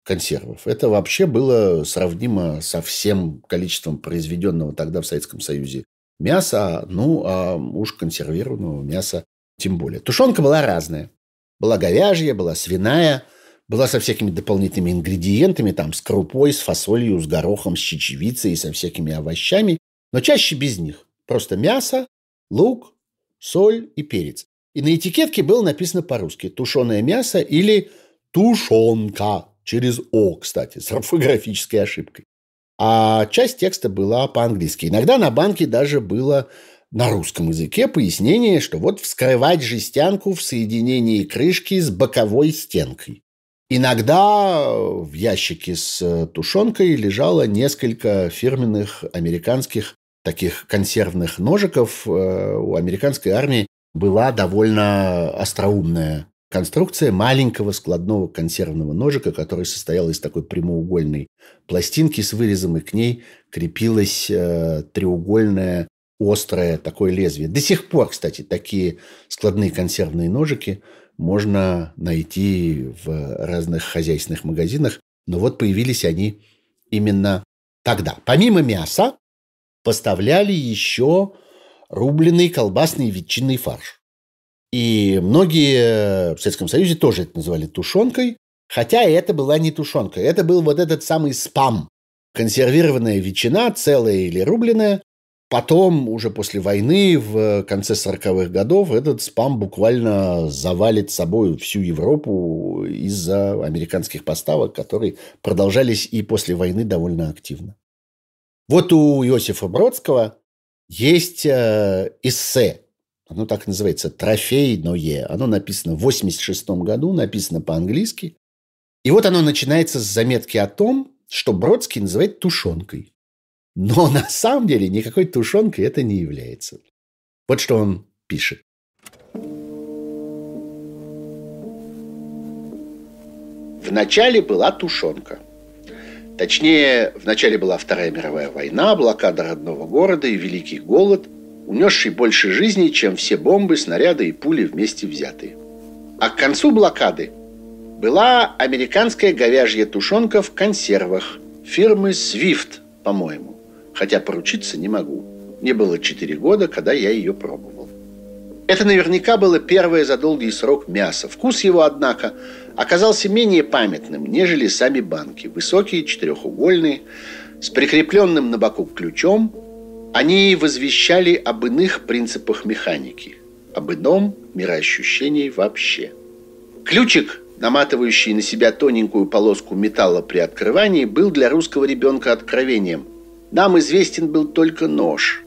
консервов. Это вообще было сравнимо со всем количеством произведенного тогда в Советском Союзе мяса, ну а уж консервированного мяса тем более. Тушенка была разная. Была говяжья, была свиная, была со всякими дополнительными ингредиентами, там, с крупой, с фасолью, с горохом, с чечевицей и со всякими овощами, но чаще без них. Просто мясо, лук, соль и перец. И на этикетке было написано по-русски «тушеное мясо» или «тушенка» через «о», кстати, с орфографической ошибкой. А часть текста была по-английски. Иногда на банке даже было на русском языке пояснение, что вот вскрывать жестянку в соединении крышки с боковой стенкой. Иногда э, в ящике с э, тушенкой лежало несколько фирменных американских таких консервных ножиков. Э, у американской армии была довольно остроумная конструкция маленького складного консервного ножика, который состоял из такой прямоугольной пластинки с вырезом, и к ней крепилась треугольная острое такое лезвие. До сих пор, кстати, такие складные консервные ножики можно найти в разных хозяйственных магазинах. Но вот появились они именно тогда. Помимо мяса поставляли еще рубленый колбасный ветчинный фарш. И многие в Советском Союзе тоже это называли тушенкой, хотя это была не тушенка, это был вот этот самый спам. Консервированная ветчина, целая или рубленая, Потом, уже после войны, в конце 40-х годов, этот спам буквально завалит собой всю Европу из-за американских поставок, которые продолжались и после войны довольно активно. Вот у Иосифа Бродского есть э, эссе, оно так называется, «Трофейное». Оно написано в 86 году, написано по-английски. И вот оно начинается с заметки о том, что Бродский называет тушенкой – но на самом деле никакой тушенкой это не является. Вот что он пишет. Вначале была тушенка. Точнее, вначале была Вторая мировая война, блокада родного города и Великий голод, унесший больше жизней, чем все бомбы, снаряды и пули вместе взятые. А к концу блокады была американская говяжья тушенка в консервах фирмы Swift, по-моему хотя поручиться не могу. Мне было 4 года, когда я ее пробовал. Это наверняка было первое за долгий срок мясо. Вкус его, однако, оказался менее памятным, нежели сами банки. Высокие, четырехугольные, с прикрепленным на боку ключом, они возвещали об иных принципах механики, об ином мироощущении вообще. Ключик, наматывающий на себя тоненькую полоску металла при открывании, был для русского ребенка откровением – нам известен был только нож.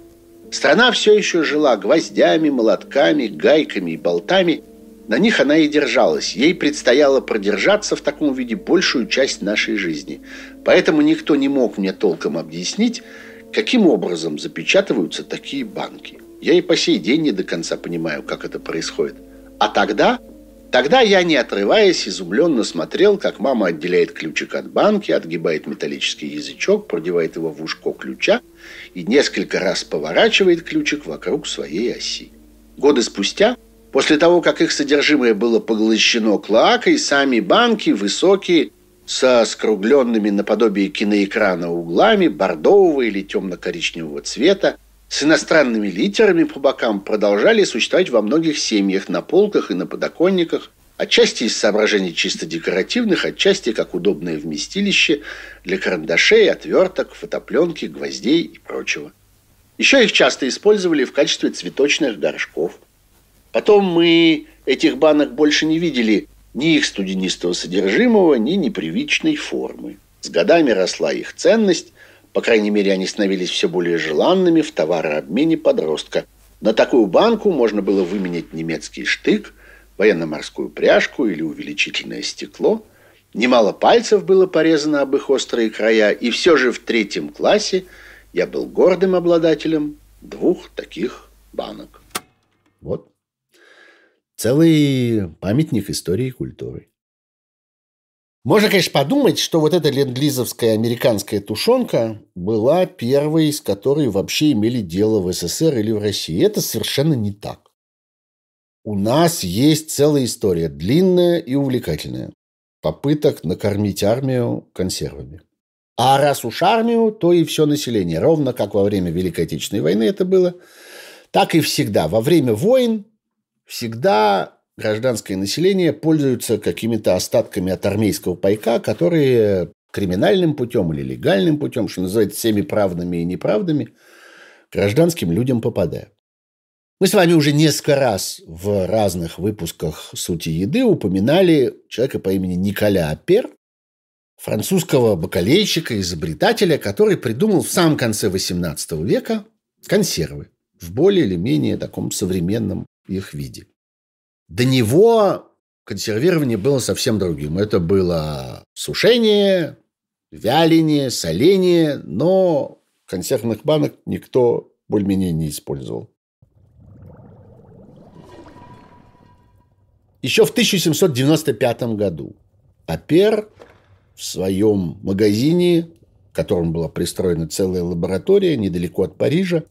Страна все еще жила гвоздями, молотками, гайками и болтами. На них она и держалась. Ей предстояло продержаться в таком виде большую часть нашей жизни. Поэтому никто не мог мне толком объяснить, каким образом запечатываются такие банки. Я и по сей день не до конца понимаю, как это происходит. А тогда Тогда я, не отрываясь, изумленно смотрел, как мама отделяет ключик от банки, отгибает металлический язычок, продевает его в ушко ключа и несколько раз поворачивает ключик вокруг своей оси. Годы спустя, после того, как их содержимое было поглощено клоакой, сами банки, высокие, со скругленными наподобие киноэкрана углами, бордового или темно-коричневого цвета, с иностранными литерами по бокам продолжали существовать во многих семьях, на полках и на подоконниках, отчасти из соображений чисто декоративных, отчасти как удобное вместилище для карандашей, отверток, фотопленки, гвоздей и прочего. Еще их часто использовали в качестве цветочных горшков. Потом мы этих банок больше не видели ни их студенистого содержимого, ни непривычной формы. С годами росла их ценность, по крайней мере, они становились все более желанными в товарообмене подростка. На такую банку можно было выменять немецкий штык, военно-морскую пряжку или увеличительное стекло. Немало пальцев было порезано об их острые края, и все же в третьем классе я был гордым обладателем двух таких банок. Вот. Целый памятник истории и культуры. Можно, конечно, подумать, что вот эта ленд-лизовская американская тушенка была первой, с которой вообще имели дело в СССР или в России. Это совершенно не так. У нас есть целая история, длинная и увлекательная. Попыток накормить армию консервами. А раз уж армию, то и все население. Ровно как во время Великой Отечественной войны это было, так и всегда. Во время войн всегда гражданское население пользуется какими-то остатками от армейского пайка, которые криминальным путем или легальным путем, что называется, всеми правдами и неправдами, гражданским людям попадают. Мы с вами уже несколько раз в разных выпусках «Сути еды» упоминали человека по имени Николя Апер, французского бакалейщика, изобретателя, который придумал в самом конце XVIII века консервы в более или менее таком современном их виде. До него консервирование было совсем другим. Это было сушение, вяление, соление, но консервных банок никто более-менее не использовал. Еще в 1795 году Апер в своем магазине, к которому была пристроена целая лаборатория недалеко от Парижа,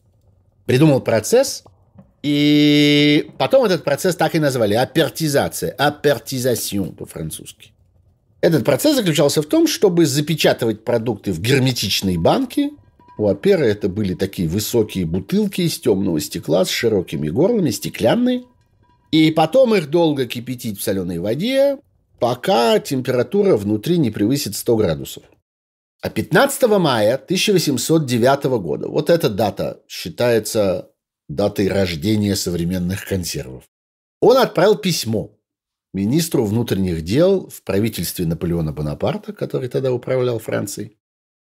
придумал процесс – и потом этот процесс так и назвали – апертизация, апертизацион по-французски. Этот процесс заключался в том, чтобы запечатывать продукты в герметичные банки. У аперы это были такие высокие бутылки из темного стекла с широкими горлами, стеклянные. И потом их долго кипятить в соленой воде, пока температура внутри не превысит 100 градусов. А 15 мая 1809 года, вот эта дата считается датой рождения современных консервов. Он отправил письмо министру внутренних дел в правительстве Наполеона Бонапарта, который тогда управлял Францией,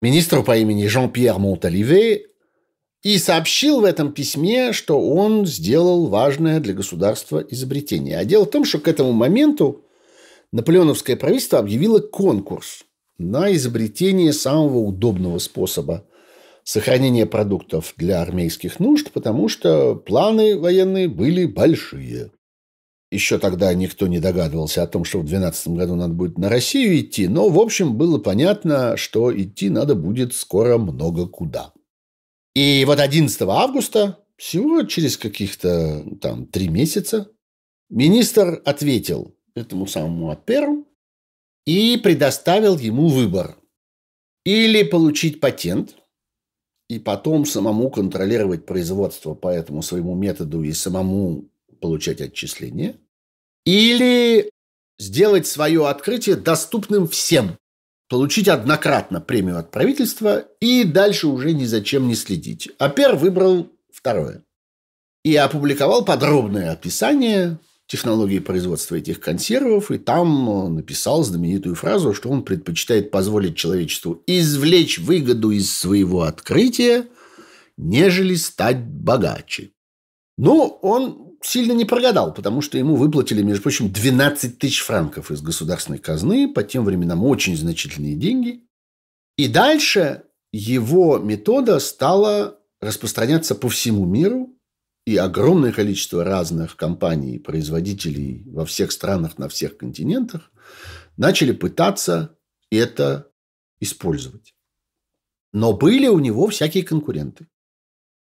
министру по имени Жан-Пьер Монталиве, и сообщил в этом письме, что он сделал важное для государства изобретение. А дело в том, что к этому моменту наполеоновское правительство объявило конкурс на изобретение самого удобного способа – сохранение продуктов для армейских нужд, потому что планы военные были большие. Еще тогда никто не догадывался о том, что в 2012 году надо будет на Россию идти, но, в общем, было понятно, что идти надо будет скоро много куда. И вот 11 августа, всего через каких-то там три месяца, министр ответил этому самому Аперу и предоставил ему выбор. Или получить патент – и потом самому контролировать производство по этому своему методу и самому получать отчисления, или сделать свое открытие доступным всем, получить однократно премию от правительства и дальше уже ни за чем не следить. Апер выбрал второе и опубликовал подробное описание технологии производства этих консервов, и там э, написал знаменитую фразу, что он предпочитает позволить человечеству извлечь выгоду из своего открытия, нежели стать богаче. Но ну, он сильно не прогадал, потому что ему выплатили, между прочим, 12 тысяч франков из государственной казны, по тем временам очень значительные деньги. И дальше его метода стала распространяться по всему миру, и огромное количество разных компаний, производителей во всех странах, на всех континентах, начали пытаться это использовать. Но были у него всякие конкуренты,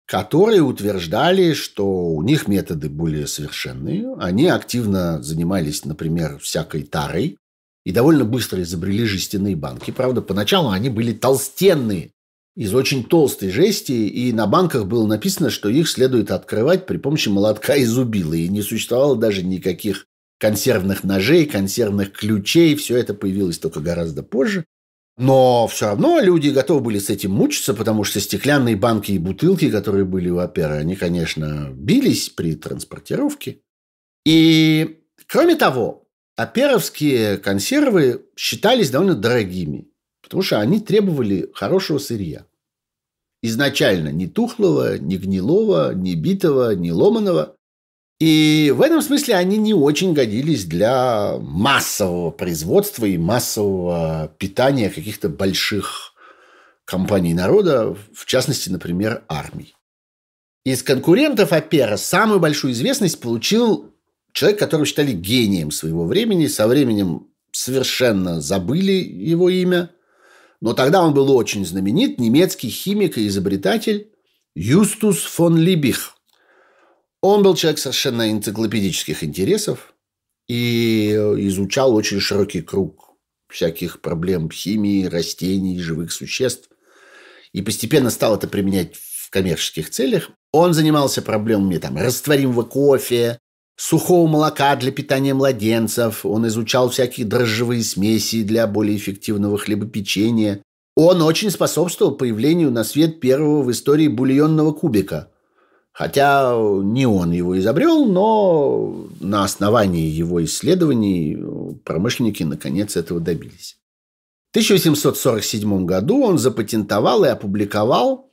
которые утверждали, что у них методы более совершенные. Они активно занимались, например, всякой тарой и довольно быстро изобрели жестяные банки. Правда, поначалу они были толстенные, из очень толстой жести, и на банках было написано, что их следует открывать при помощи молотка и зубила, и не существовало даже никаких консервных ножей, консервных ключей, все это появилось только гораздо позже. Но все равно люди готовы были с этим мучиться, потому что стеклянные банки и бутылки, которые были у оперы, они, конечно, бились при транспортировке. И, кроме того, оперовские консервы считались довольно дорогими, потому что они требовали хорошего сырья изначально не тухлого, не гнилого, не битого, не ломаного. И в этом смысле они не очень годились для массового производства и массового питания каких-то больших компаний народа, в частности, например, армий. Из конкурентов Апера самую большую известность получил человек, которого считали гением своего времени, со временем совершенно забыли его имя – но тогда он был очень знаменит, немецкий химик и изобретатель Юстус фон Либих. Он был человек совершенно энциклопедических интересов и изучал очень широкий круг всяких проблем химии, растений, живых существ. И постепенно стал это применять в коммерческих целях. Он занимался проблемами там, растворимого кофе, сухого молока для питания младенцев, он изучал всякие дрожжевые смеси для более эффективного хлебопечения. Он очень способствовал появлению на свет первого в истории бульонного кубика. Хотя не он его изобрел, но на основании его исследований промышленники наконец этого добились. В 1847 году он запатентовал и опубликовал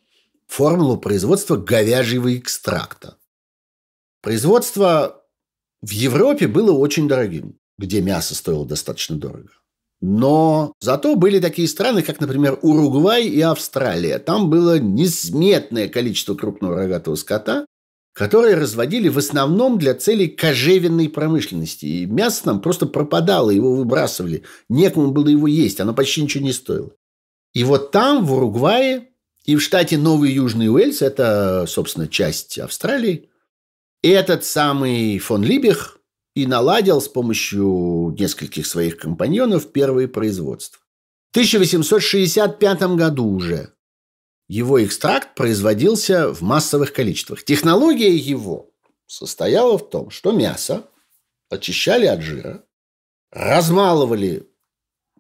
формулу производства говяжьего экстракта. Производство в Европе было очень дорогим, где мясо стоило достаточно дорого. Но зато были такие страны, как, например, Уругвай и Австралия. Там было несметное количество крупного рогатого скота, которые разводили в основном для целей кожевенной промышленности. И мясо там просто пропадало, его выбрасывали. Некому было его есть, оно почти ничего не стоило. И вот там, в Уругвае и в штате Новый Южный Уэльс, это, собственно, часть Австралии – этот самый фон Либих и наладил с помощью нескольких своих компаньонов первые производства. В 1865 году уже его экстракт производился в массовых количествах. Технология его состояла в том, что мясо очищали от жира, размалывали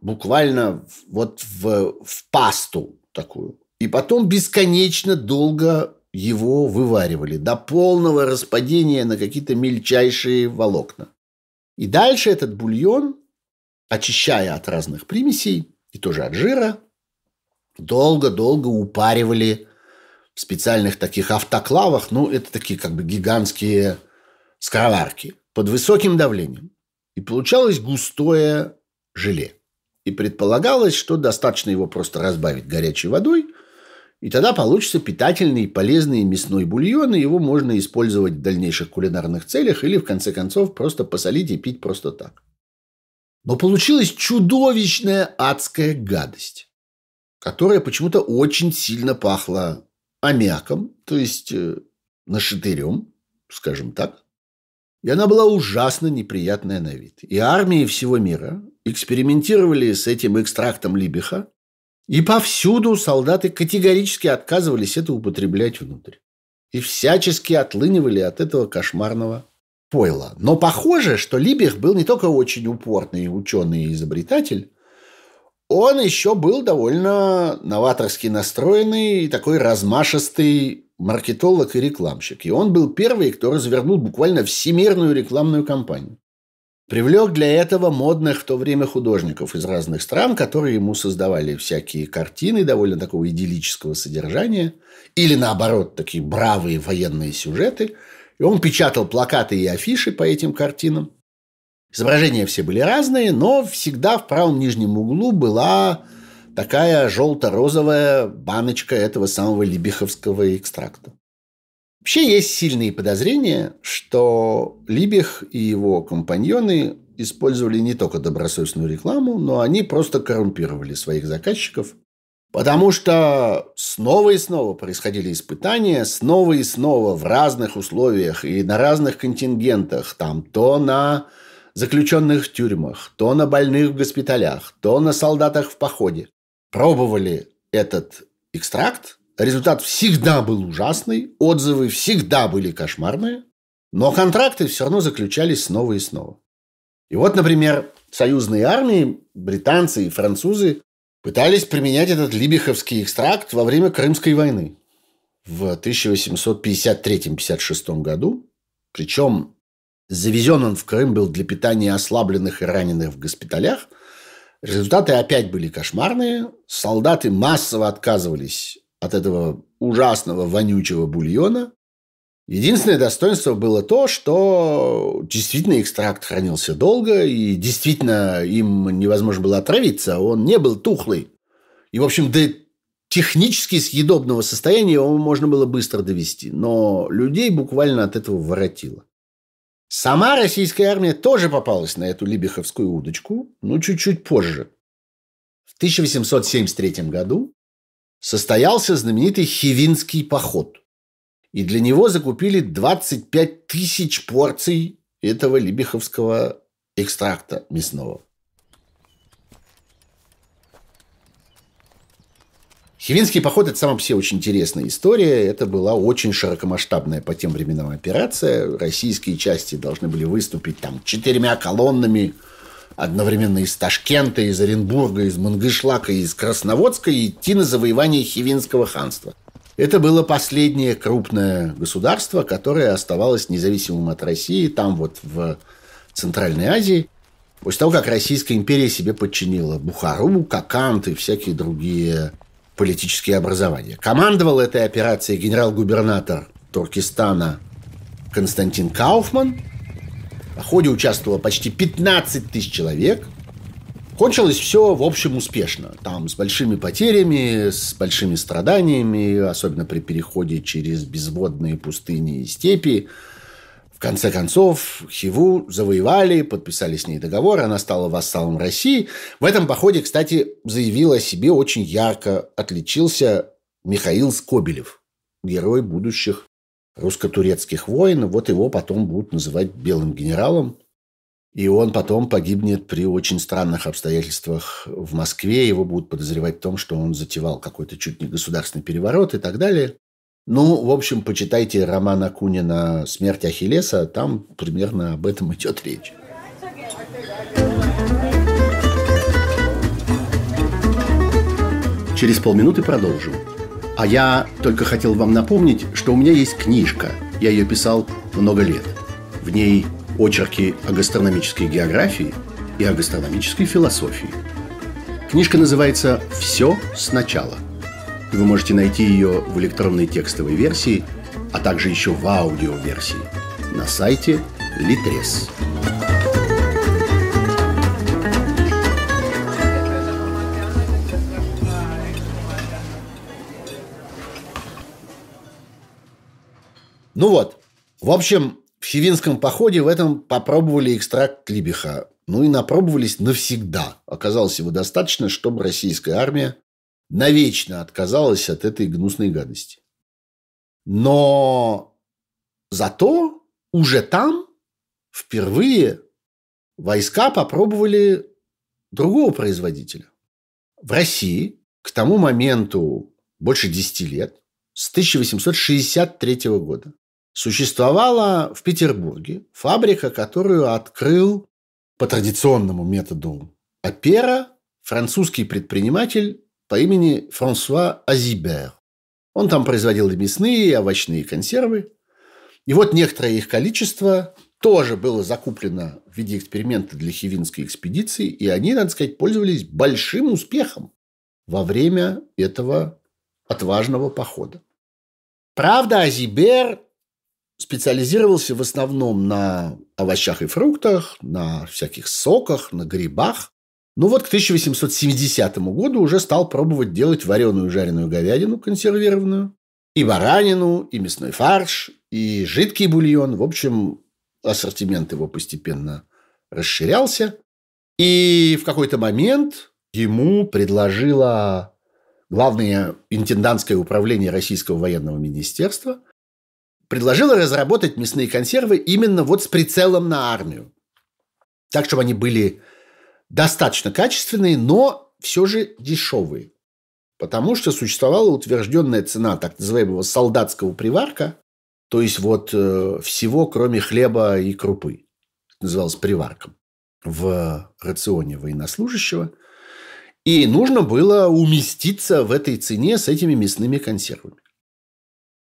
буквально вот в, в пасту такую, и потом бесконечно долго его вываривали до полного распадения на какие-то мельчайшие волокна. И дальше этот бульон, очищая от разных примесей и тоже от жира, долго-долго упаривали в специальных таких автоклавах, ну, это такие как бы гигантские скороварки под высоким давлением. И получалось густое желе. И предполагалось, что достаточно его просто разбавить горячей водой, и тогда получится питательный и полезный мясной бульон, и его можно использовать в дальнейших кулинарных целях или, в конце концов, просто посолить и пить просто так. Но получилась чудовищная адская гадость, которая почему-то очень сильно пахла аммиаком, то есть э, нашатырем, скажем так. И она была ужасно неприятная на вид. И армии всего мира экспериментировали с этим экстрактом либиха, и повсюду солдаты категорически отказывались это употреблять внутрь. И всячески отлынивали от этого кошмарного пойла. Но похоже, что Либих был не только очень упорный ученый и изобретатель, он еще был довольно новаторски настроенный и такой размашистый маркетолог и рекламщик. И он был первый, кто развернул буквально всемирную рекламную кампанию. Привлек для этого модных в то время художников из разных стран, которые ему создавали всякие картины довольно такого идиллического содержания, или наоборот, такие бравые военные сюжеты. И он печатал плакаты и афиши по этим картинам. Изображения все были разные, но всегда в правом нижнем углу была такая желто-розовая баночка этого самого либиховского экстракта. Вообще есть сильные подозрения, что Либих и его компаньоны использовали не только добросовестную рекламу, но они просто коррумпировали своих заказчиков, потому что снова и снова происходили испытания, снова и снова в разных условиях и на разных контингентах, там то на заключенных в тюрьмах, то на больных в госпиталях, то на солдатах в походе. Пробовали этот экстракт, Результат всегда был ужасный, отзывы всегда были кошмарные, но контракты все равно заключались снова и снова. И вот, например, союзные армии, британцы и французы пытались применять этот либиховский экстракт во время Крымской войны в 1853-56 году. Причем завезен он в Крым был для питания ослабленных и раненых в госпиталях. Результаты опять были кошмарные. Солдаты массово отказывались от этого ужасного вонючего бульона. Единственное достоинство было то, что действительно экстракт хранился долго, и действительно им невозможно было отравиться, а он не был тухлый. И, в общем, до технически съедобного состояния его можно было быстро довести, но людей буквально от этого воротило. Сама российская армия тоже попалась на эту либеховскую удочку, но чуть-чуть позже. В 1873 году состоялся знаменитый Хивинский поход. И для него закупили 25 тысяч порций этого либиховского экстракта мясного. Хивинский поход – это сама по себе очень интересная история. Это была очень широкомасштабная по тем временам операция. Российские части должны были выступить там четырьмя колоннами – одновременно из Ташкента, из Оренбурга, из Мангышлака, из Красноводска идти на завоевание Хивинского ханства. Это было последнее крупное государство, которое оставалось независимым от России, там вот в Центральной Азии, после того, как Российская империя себе подчинила Бухару, Какант и всякие другие политические образования. Командовал этой операцией генерал-губернатор Туркестана Константин Кауфман – ходе участвовало почти 15 тысяч человек. Кончилось все, в общем, успешно. Там с большими потерями, с большими страданиями, особенно при переходе через безводные пустыни и степи. В конце концов, Хиву завоевали, подписали с ней договор, она стала вассалом России. В этом походе, кстати, заявил о себе очень ярко, отличился Михаил Скобелев, герой будущих русско-турецких войн. Вот его потом будут называть белым генералом. И он потом погибнет при очень странных обстоятельствах в Москве. Его будут подозревать в том, что он затевал какой-то чуть не государственный переворот и так далее. Ну, в общем, почитайте роман Акунина «Смерть Ахиллеса». Там примерно об этом идет речь. Через полминуты продолжим. А я только хотел вам напомнить, что у меня есть книжка. Я ее писал много лет. В ней очерки о гастрономической географии и о гастрономической философии. Книжка называется «Все сначала». Вы можете найти ее в электронной текстовой версии, а также еще в аудиоверсии на сайте Litres. Ну вот, в общем, в Щевинском походе в этом попробовали экстракт Либиха. Ну и напробовались навсегда. Оказалось его достаточно, чтобы российская армия навечно отказалась от этой гнусной гадости. Но зато уже там впервые войска попробовали другого производителя. В России к тому моменту больше 10 лет, с 1863 года, существовала в Петербурге фабрика, которую открыл по традиционному методу опера французский предприниматель по имени Франсуа Азибер. Он там производил и мясные, и овощные консервы. И вот некоторое их количество тоже было закуплено в виде эксперимента для Хивинской экспедиции, и они, надо сказать, пользовались большим успехом во время этого отважного похода. Правда, Азибер специализировался в основном на овощах и фруктах, на всяких соках, на грибах. Ну вот к 1870 году уже стал пробовать делать вареную жареную говядину консервированную, и баранину, и мясной фарш, и жидкий бульон. В общем, ассортимент его постепенно расширялся. И в какой-то момент ему предложила Главное интендантское управление Российского военного министерства предложила разработать мясные консервы именно вот с прицелом на армию. Так, чтобы они были достаточно качественные, но все же дешевые. Потому что существовала утвержденная цена так называемого солдатского приварка, то есть вот э, всего, кроме хлеба и крупы. Это называлось приварком в рационе военнослужащего. И нужно было уместиться в этой цене с этими мясными консервами.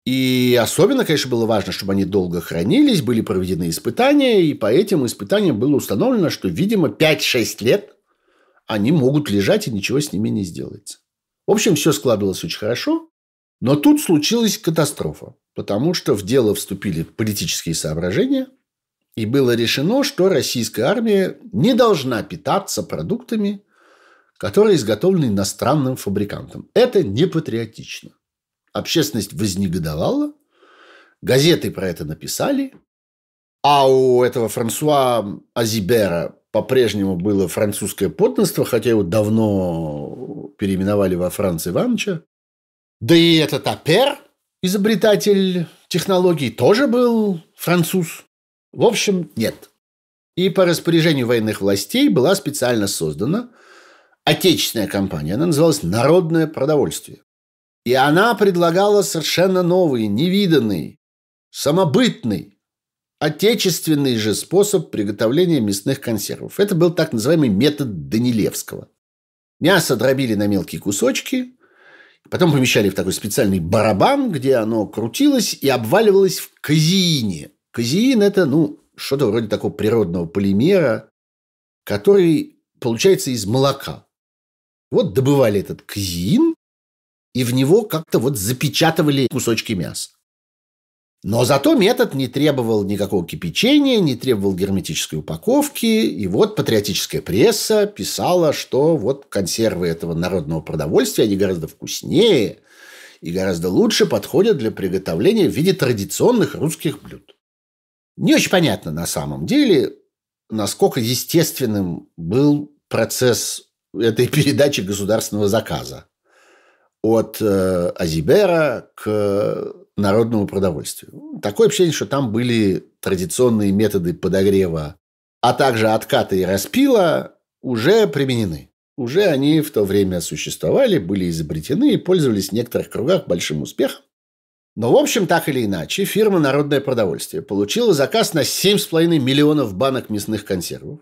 И особенно, конечно, было важно, чтобы они долго хранились, были проведены испытания, и по этим испытаниям было установлено, что, видимо, 5-6 лет они могут лежать, и ничего с ними не сделается. В общем, все складывалось очень хорошо, но тут случилась катастрофа, потому что в дело вступили политические соображения, и было решено, что российская армия не должна питаться продуктами, которые изготовлены иностранным фабрикантом. Это не патриотично. Общественность вознегодовала, газеты про это написали, а у этого Франсуа Азибера по-прежнему было французское подданство, хотя его давно переименовали во Франц Ивановича. Да и этот Апер, изобретатель технологий, тоже был француз. В общем, нет. И по распоряжению военных властей была специально создана отечественная компания. Она называлась «Народное продовольствие». И она предлагала совершенно новый, невиданный, самобытный, отечественный же способ приготовления мясных консервов. Это был так называемый метод Данилевского. Мясо дробили на мелкие кусочки, потом помещали в такой специальный барабан, где оно крутилось и обваливалось в казеине. Казеин – это, ну, что-то вроде такого природного полимера, который получается из молока. Вот добывали этот казеин, и в него как-то вот запечатывали кусочки мяса. Но зато метод не требовал никакого кипячения, не требовал герметической упаковки. И вот патриотическая пресса писала, что вот консервы этого народного продовольствия, они гораздо вкуснее и гораздо лучше подходят для приготовления в виде традиционных русских блюд. Не очень понятно на самом деле, насколько естественным был процесс этой передачи государственного заказа от э, Азибера к э, народному продовольствию. Такое ощущение, что там были традиционные методы подогрева, а также отката и распила уже применены. Уже они в то время существовали, были изобретены и пользовались в некоторых кругах большим успехом. Но, в общем, так или иначе, фирма «Народное продовольствие» получила заказ на 7,5 миллионов банок мясных консервов,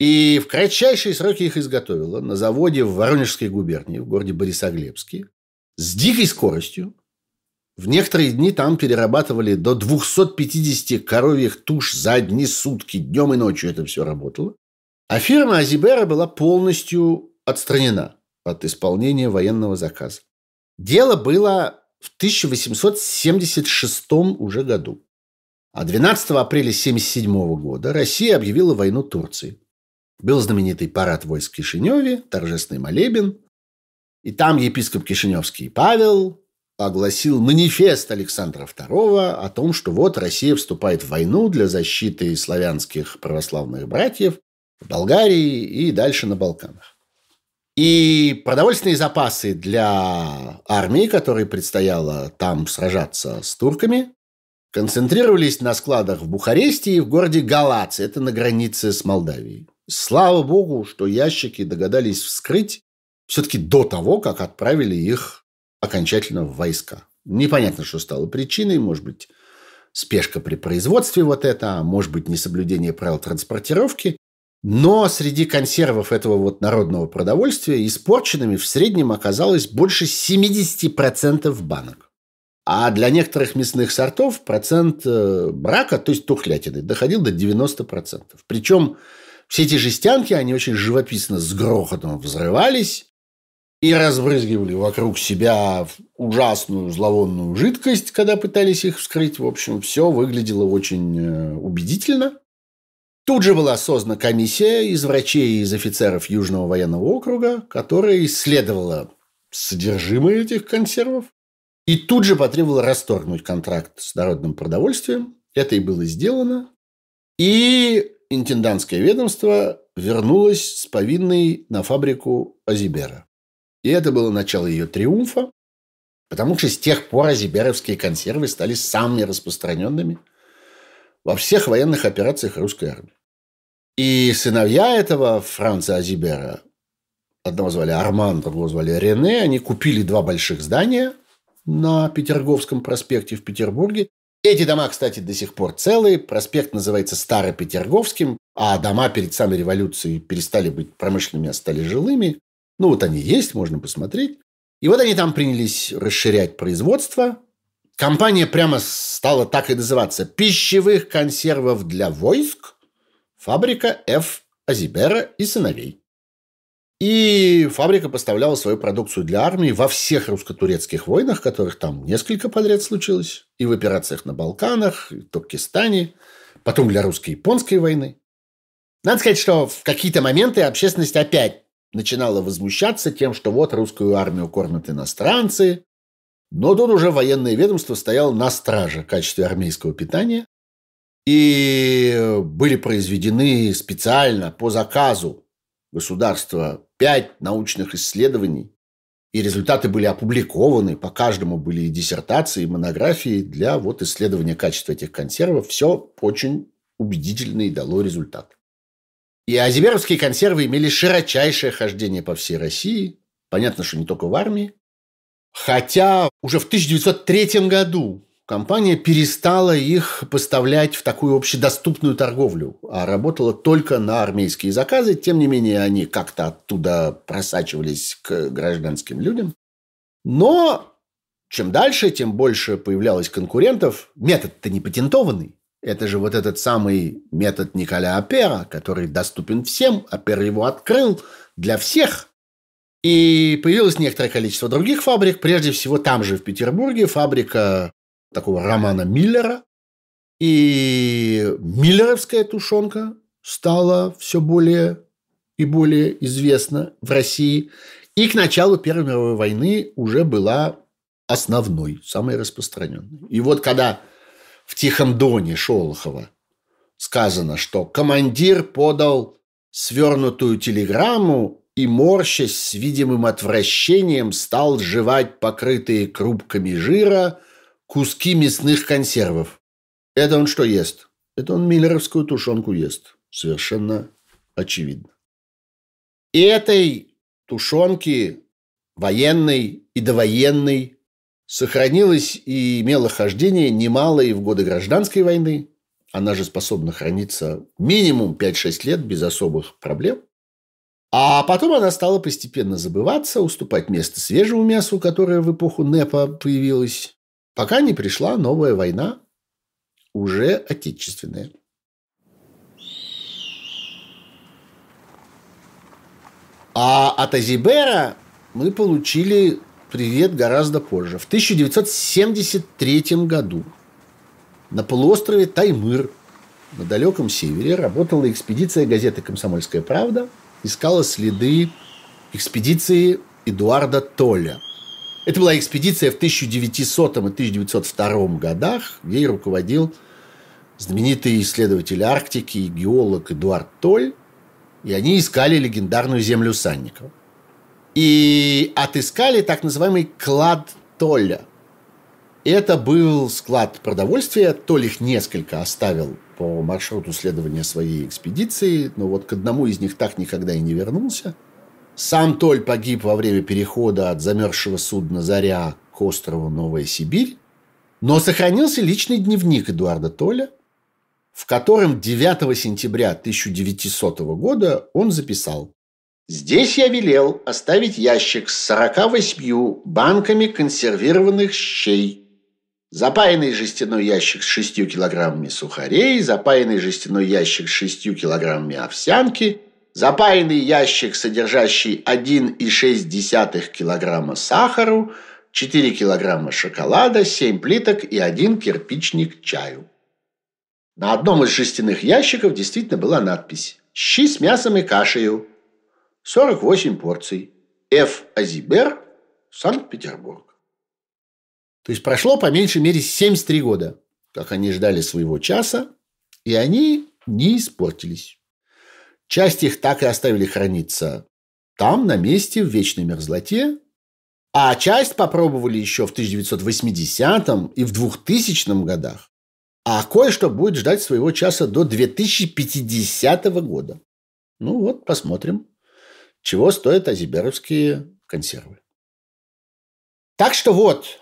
и в кратчайшие сроки их изготовила на заводе в Воронежской губернии, в городе Борисоглебске, с дикой скоростью. В некоторые дни там перерабатывали до 250 коровьих туш за одни сутки. Днем и ночью это все работало. А фирма Азибера была полностью отстранена от исполнения военного заказа. Дело было в 1876 уже году. А 12 апреля 1977 года Россия объявила войну Турции. Был знаменитый парад войск в Кишиневе, торжественный молебен. И там епископ Кишиневский Павел огласил манифест Александра II о том, что вот Россия вступает в войну для защиты славянских православных братьев в Болгарии и дальше на Балканах. И продовольственные запасы для армии, которой предстояло там сражаться с турками, концентрировались на складах в Бухаресте и в городе Галац, это на границе с Молдавией. Слава богу, что ящики догадались вскрыть все-таки до того, как отправили их окончательно в войска. Непонятно, что стало причиной, может быть, спешка при производстве вот это, а может быть, несоблюдение правил транспортировки. Но среди консервов этого вот народного продовольствия испорченными в среднем оказалось больше 70% банок. А для некоторых мясных сортов процент э, брака, то есть тухлятины, доходил до 90%. Причем все эти жестянки, они очень живописно с грохотом взрывались и разбрызгивали вокруг себя ужасную зловонную жидкость, когда пытались их вскрыть. В общем, все выглядело очень э, убедительно. Тут же была создана комиссия из врачей и из офицеров Южного военного округа, которая исследовала содержимое этих консервов и тут же потребовала расторгнуть контракт с народным продовольствием. Это и было сделано. И интендантское ведомство вернулось с повинной на фабрику Азибера. И это было начало ее триумфа, потому что с тех пор азиберовские консервы стали самыми распространенными во всех военных операциях русской армии. И сыновья этого Франца Азибера, одного звали Арман, другого звали Рене, они купили два больших здания на Петерговском проспекте в Петербурге эти дома, кстати, до сих пор целые. Проспект называется Старопетерговским, а дома перед самой революцией перестали быть промышленными, а стали жилыми. Ну вот они есть, можно посмотреть. И вот они там принялись расширять производство. Компания прямо стала так и называться «Пищевых консервов для войск», фабрика Ф. Азибера и сыновей. И фабрика поставляла свою продукцию для армии во всех русско-турецких войнах, которых там несколько подряд случилось, и в операциях на Балканах, и в Туркестане, потом для русско-японской войны. Надо сказать, что в какие-то моменты общественность опять начинала возмущаться тем, что вот русскую армию кормят иностранцы. Но тут уже военное ведомство стояло на страже в качестве армейского питания. И были произведены специально по заказу государства пять научных исследований, и результаты были опубликованы, по каждому были и диссертации, и монографии для вот исследования качества этих консервов. Все очень убедительно и дало результат. И азимеровские консервы имели широчайшее хождение по всей России. Понятно, что не только в армии. Хотя уже в 1903 году компания перестала их поставлять в такую общедоступную торговлю, а работала только на армейские заказы. Тем не менее, они как-то оттуда просачивались к гражданским людям. Но чем дальше, тем больше появлялось конкурентов. Метод-то не патентованный. Это же вот этот самый метод Николя Апера, который доступен всем. Апер его открыл для всех. И появилось некоторое количество других фабрик. Прежде всего, там же, в Петербурге, фабрика такого романа Миллера. И миллеровская тушенка стала все более и более известна в России. И к началу Первой мировой войны уже была основной, самой распространенной. И вот когда в Тихом Доне Шолохова сказано, что командир подал свернутую телеграмму и, морщась с видимым отвращением, стал жевать покрытые крупками жира – куски мясных консервов. Это он что ест? Это он миллеровскую тушенку ест. Совершенно очевидно. И этой тушенки военной и довоенной сохранилось и имело хождение немало и в годы гражданской войны. Она же способна храниться минимум 5-6 лет без особых проблем. А потом она стала постепенно забываться, уступать место свежему мясу, которое в эпоху НЭПа появилось пока не пришла новая война, уже отечественная. А от Азибера мы получили привет гораздо позже. В 1973 году на полуострове Таймыр на далеком севере работала экспедиция газеты «Комсомольская правда», искала следы экспедиции Эдуарда Толя – это была экспедиция в 1900 и 1902 годах. Ей руководил знаменитый исследователь Арктики и геолог Эдуард Толь. И они искали легендарную землю Санников И отыскали так называемый клад Толя. Это был склад продовольствия. Толь их несколько оставил по маршруту следования своей экспедиции. Но вот к одному из них так никогда и не вернулся – сам Толь погиб во время перехода от замерзшего судна «Заря» к острову Новая Сибирь, но сохранился личный дневник Эдуарда Толя, в котором 9 сентября 1900 года он записал «Здесь я велел оставить ящик с 48 банками консервированных щей, запаянный жестяной ящик с 6 килограммами сухарей, запаянный жестяной ящик с 6 килограммами овсянки – запаянный ящик, содержащий 1,6 килограмма сахара, 4 килограмма шоколада, 7 плиток и 1 кирпичник чаю. На одном из жестяных ящиков действительно была надпись «Щи с мясом и кашею». 48 порций. Ф. Азибер, Санкт-Петербург. То есть прошло по меньшей мере 73 года, как они ждали своего часа, и они не испортились. Часть их так и оставили храниться там, на месте, в вечной мерзлоте. А часть попробовали еще в 1980 и в 2000 годах. А кое-что будет ждать своего часа до 2050 года. Ну вот, посмотрим, чего стоят азиберовские консервы. Так что вот,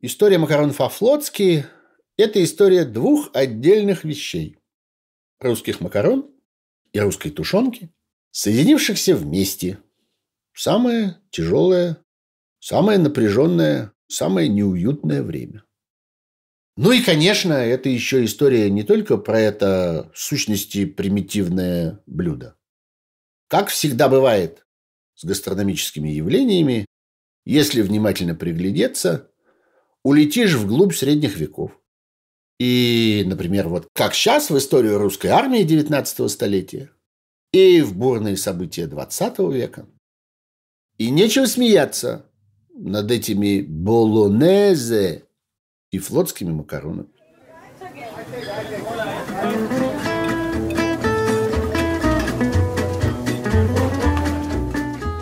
история макарон Фафлотский – это история двух отдельных вещей. Русских макарон и русской тушенки, соединившихся вместе. Самое тяжелое, самое напряженное, самое неуютное время. Ну и, конечно, это еще история не только про это в сущности примитивное блюдо. Как всегда бывает с гастрономическими явлениями, если внимательно приглядеться, улетишь вглубь средних веков. И, например, вот как сейчас в историю русской армии 19 столетия и в бурные события 20 века. И нечего смеяться над этими болонезе и флотскими макаронами.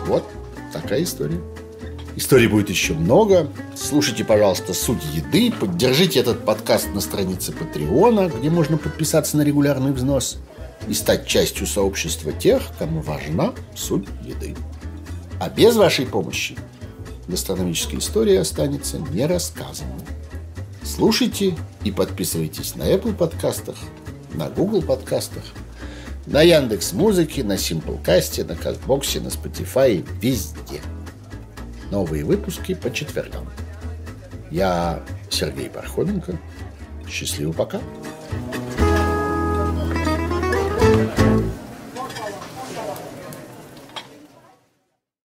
Вот такая история. Историй будет еще много. Слушайте, пожалуйста, «Суть еды». Поддержите этот подкаст на странице Патреона, где можно подписаться на регулярный взнос и стать частью сообщества тех, кому важна суть еды. А без вашей помощи гастрономическая история останется нерассказанной. Слушайте и подписывайтесь на Apple подкастах, на Google подкастах, на Яндекс Музыке, на Симплкасте, на Кастбоксе, на Spotify, везде – Новые выпуски по четвергам. Я Сергей Пархоменко. Счастливо пока. Thank you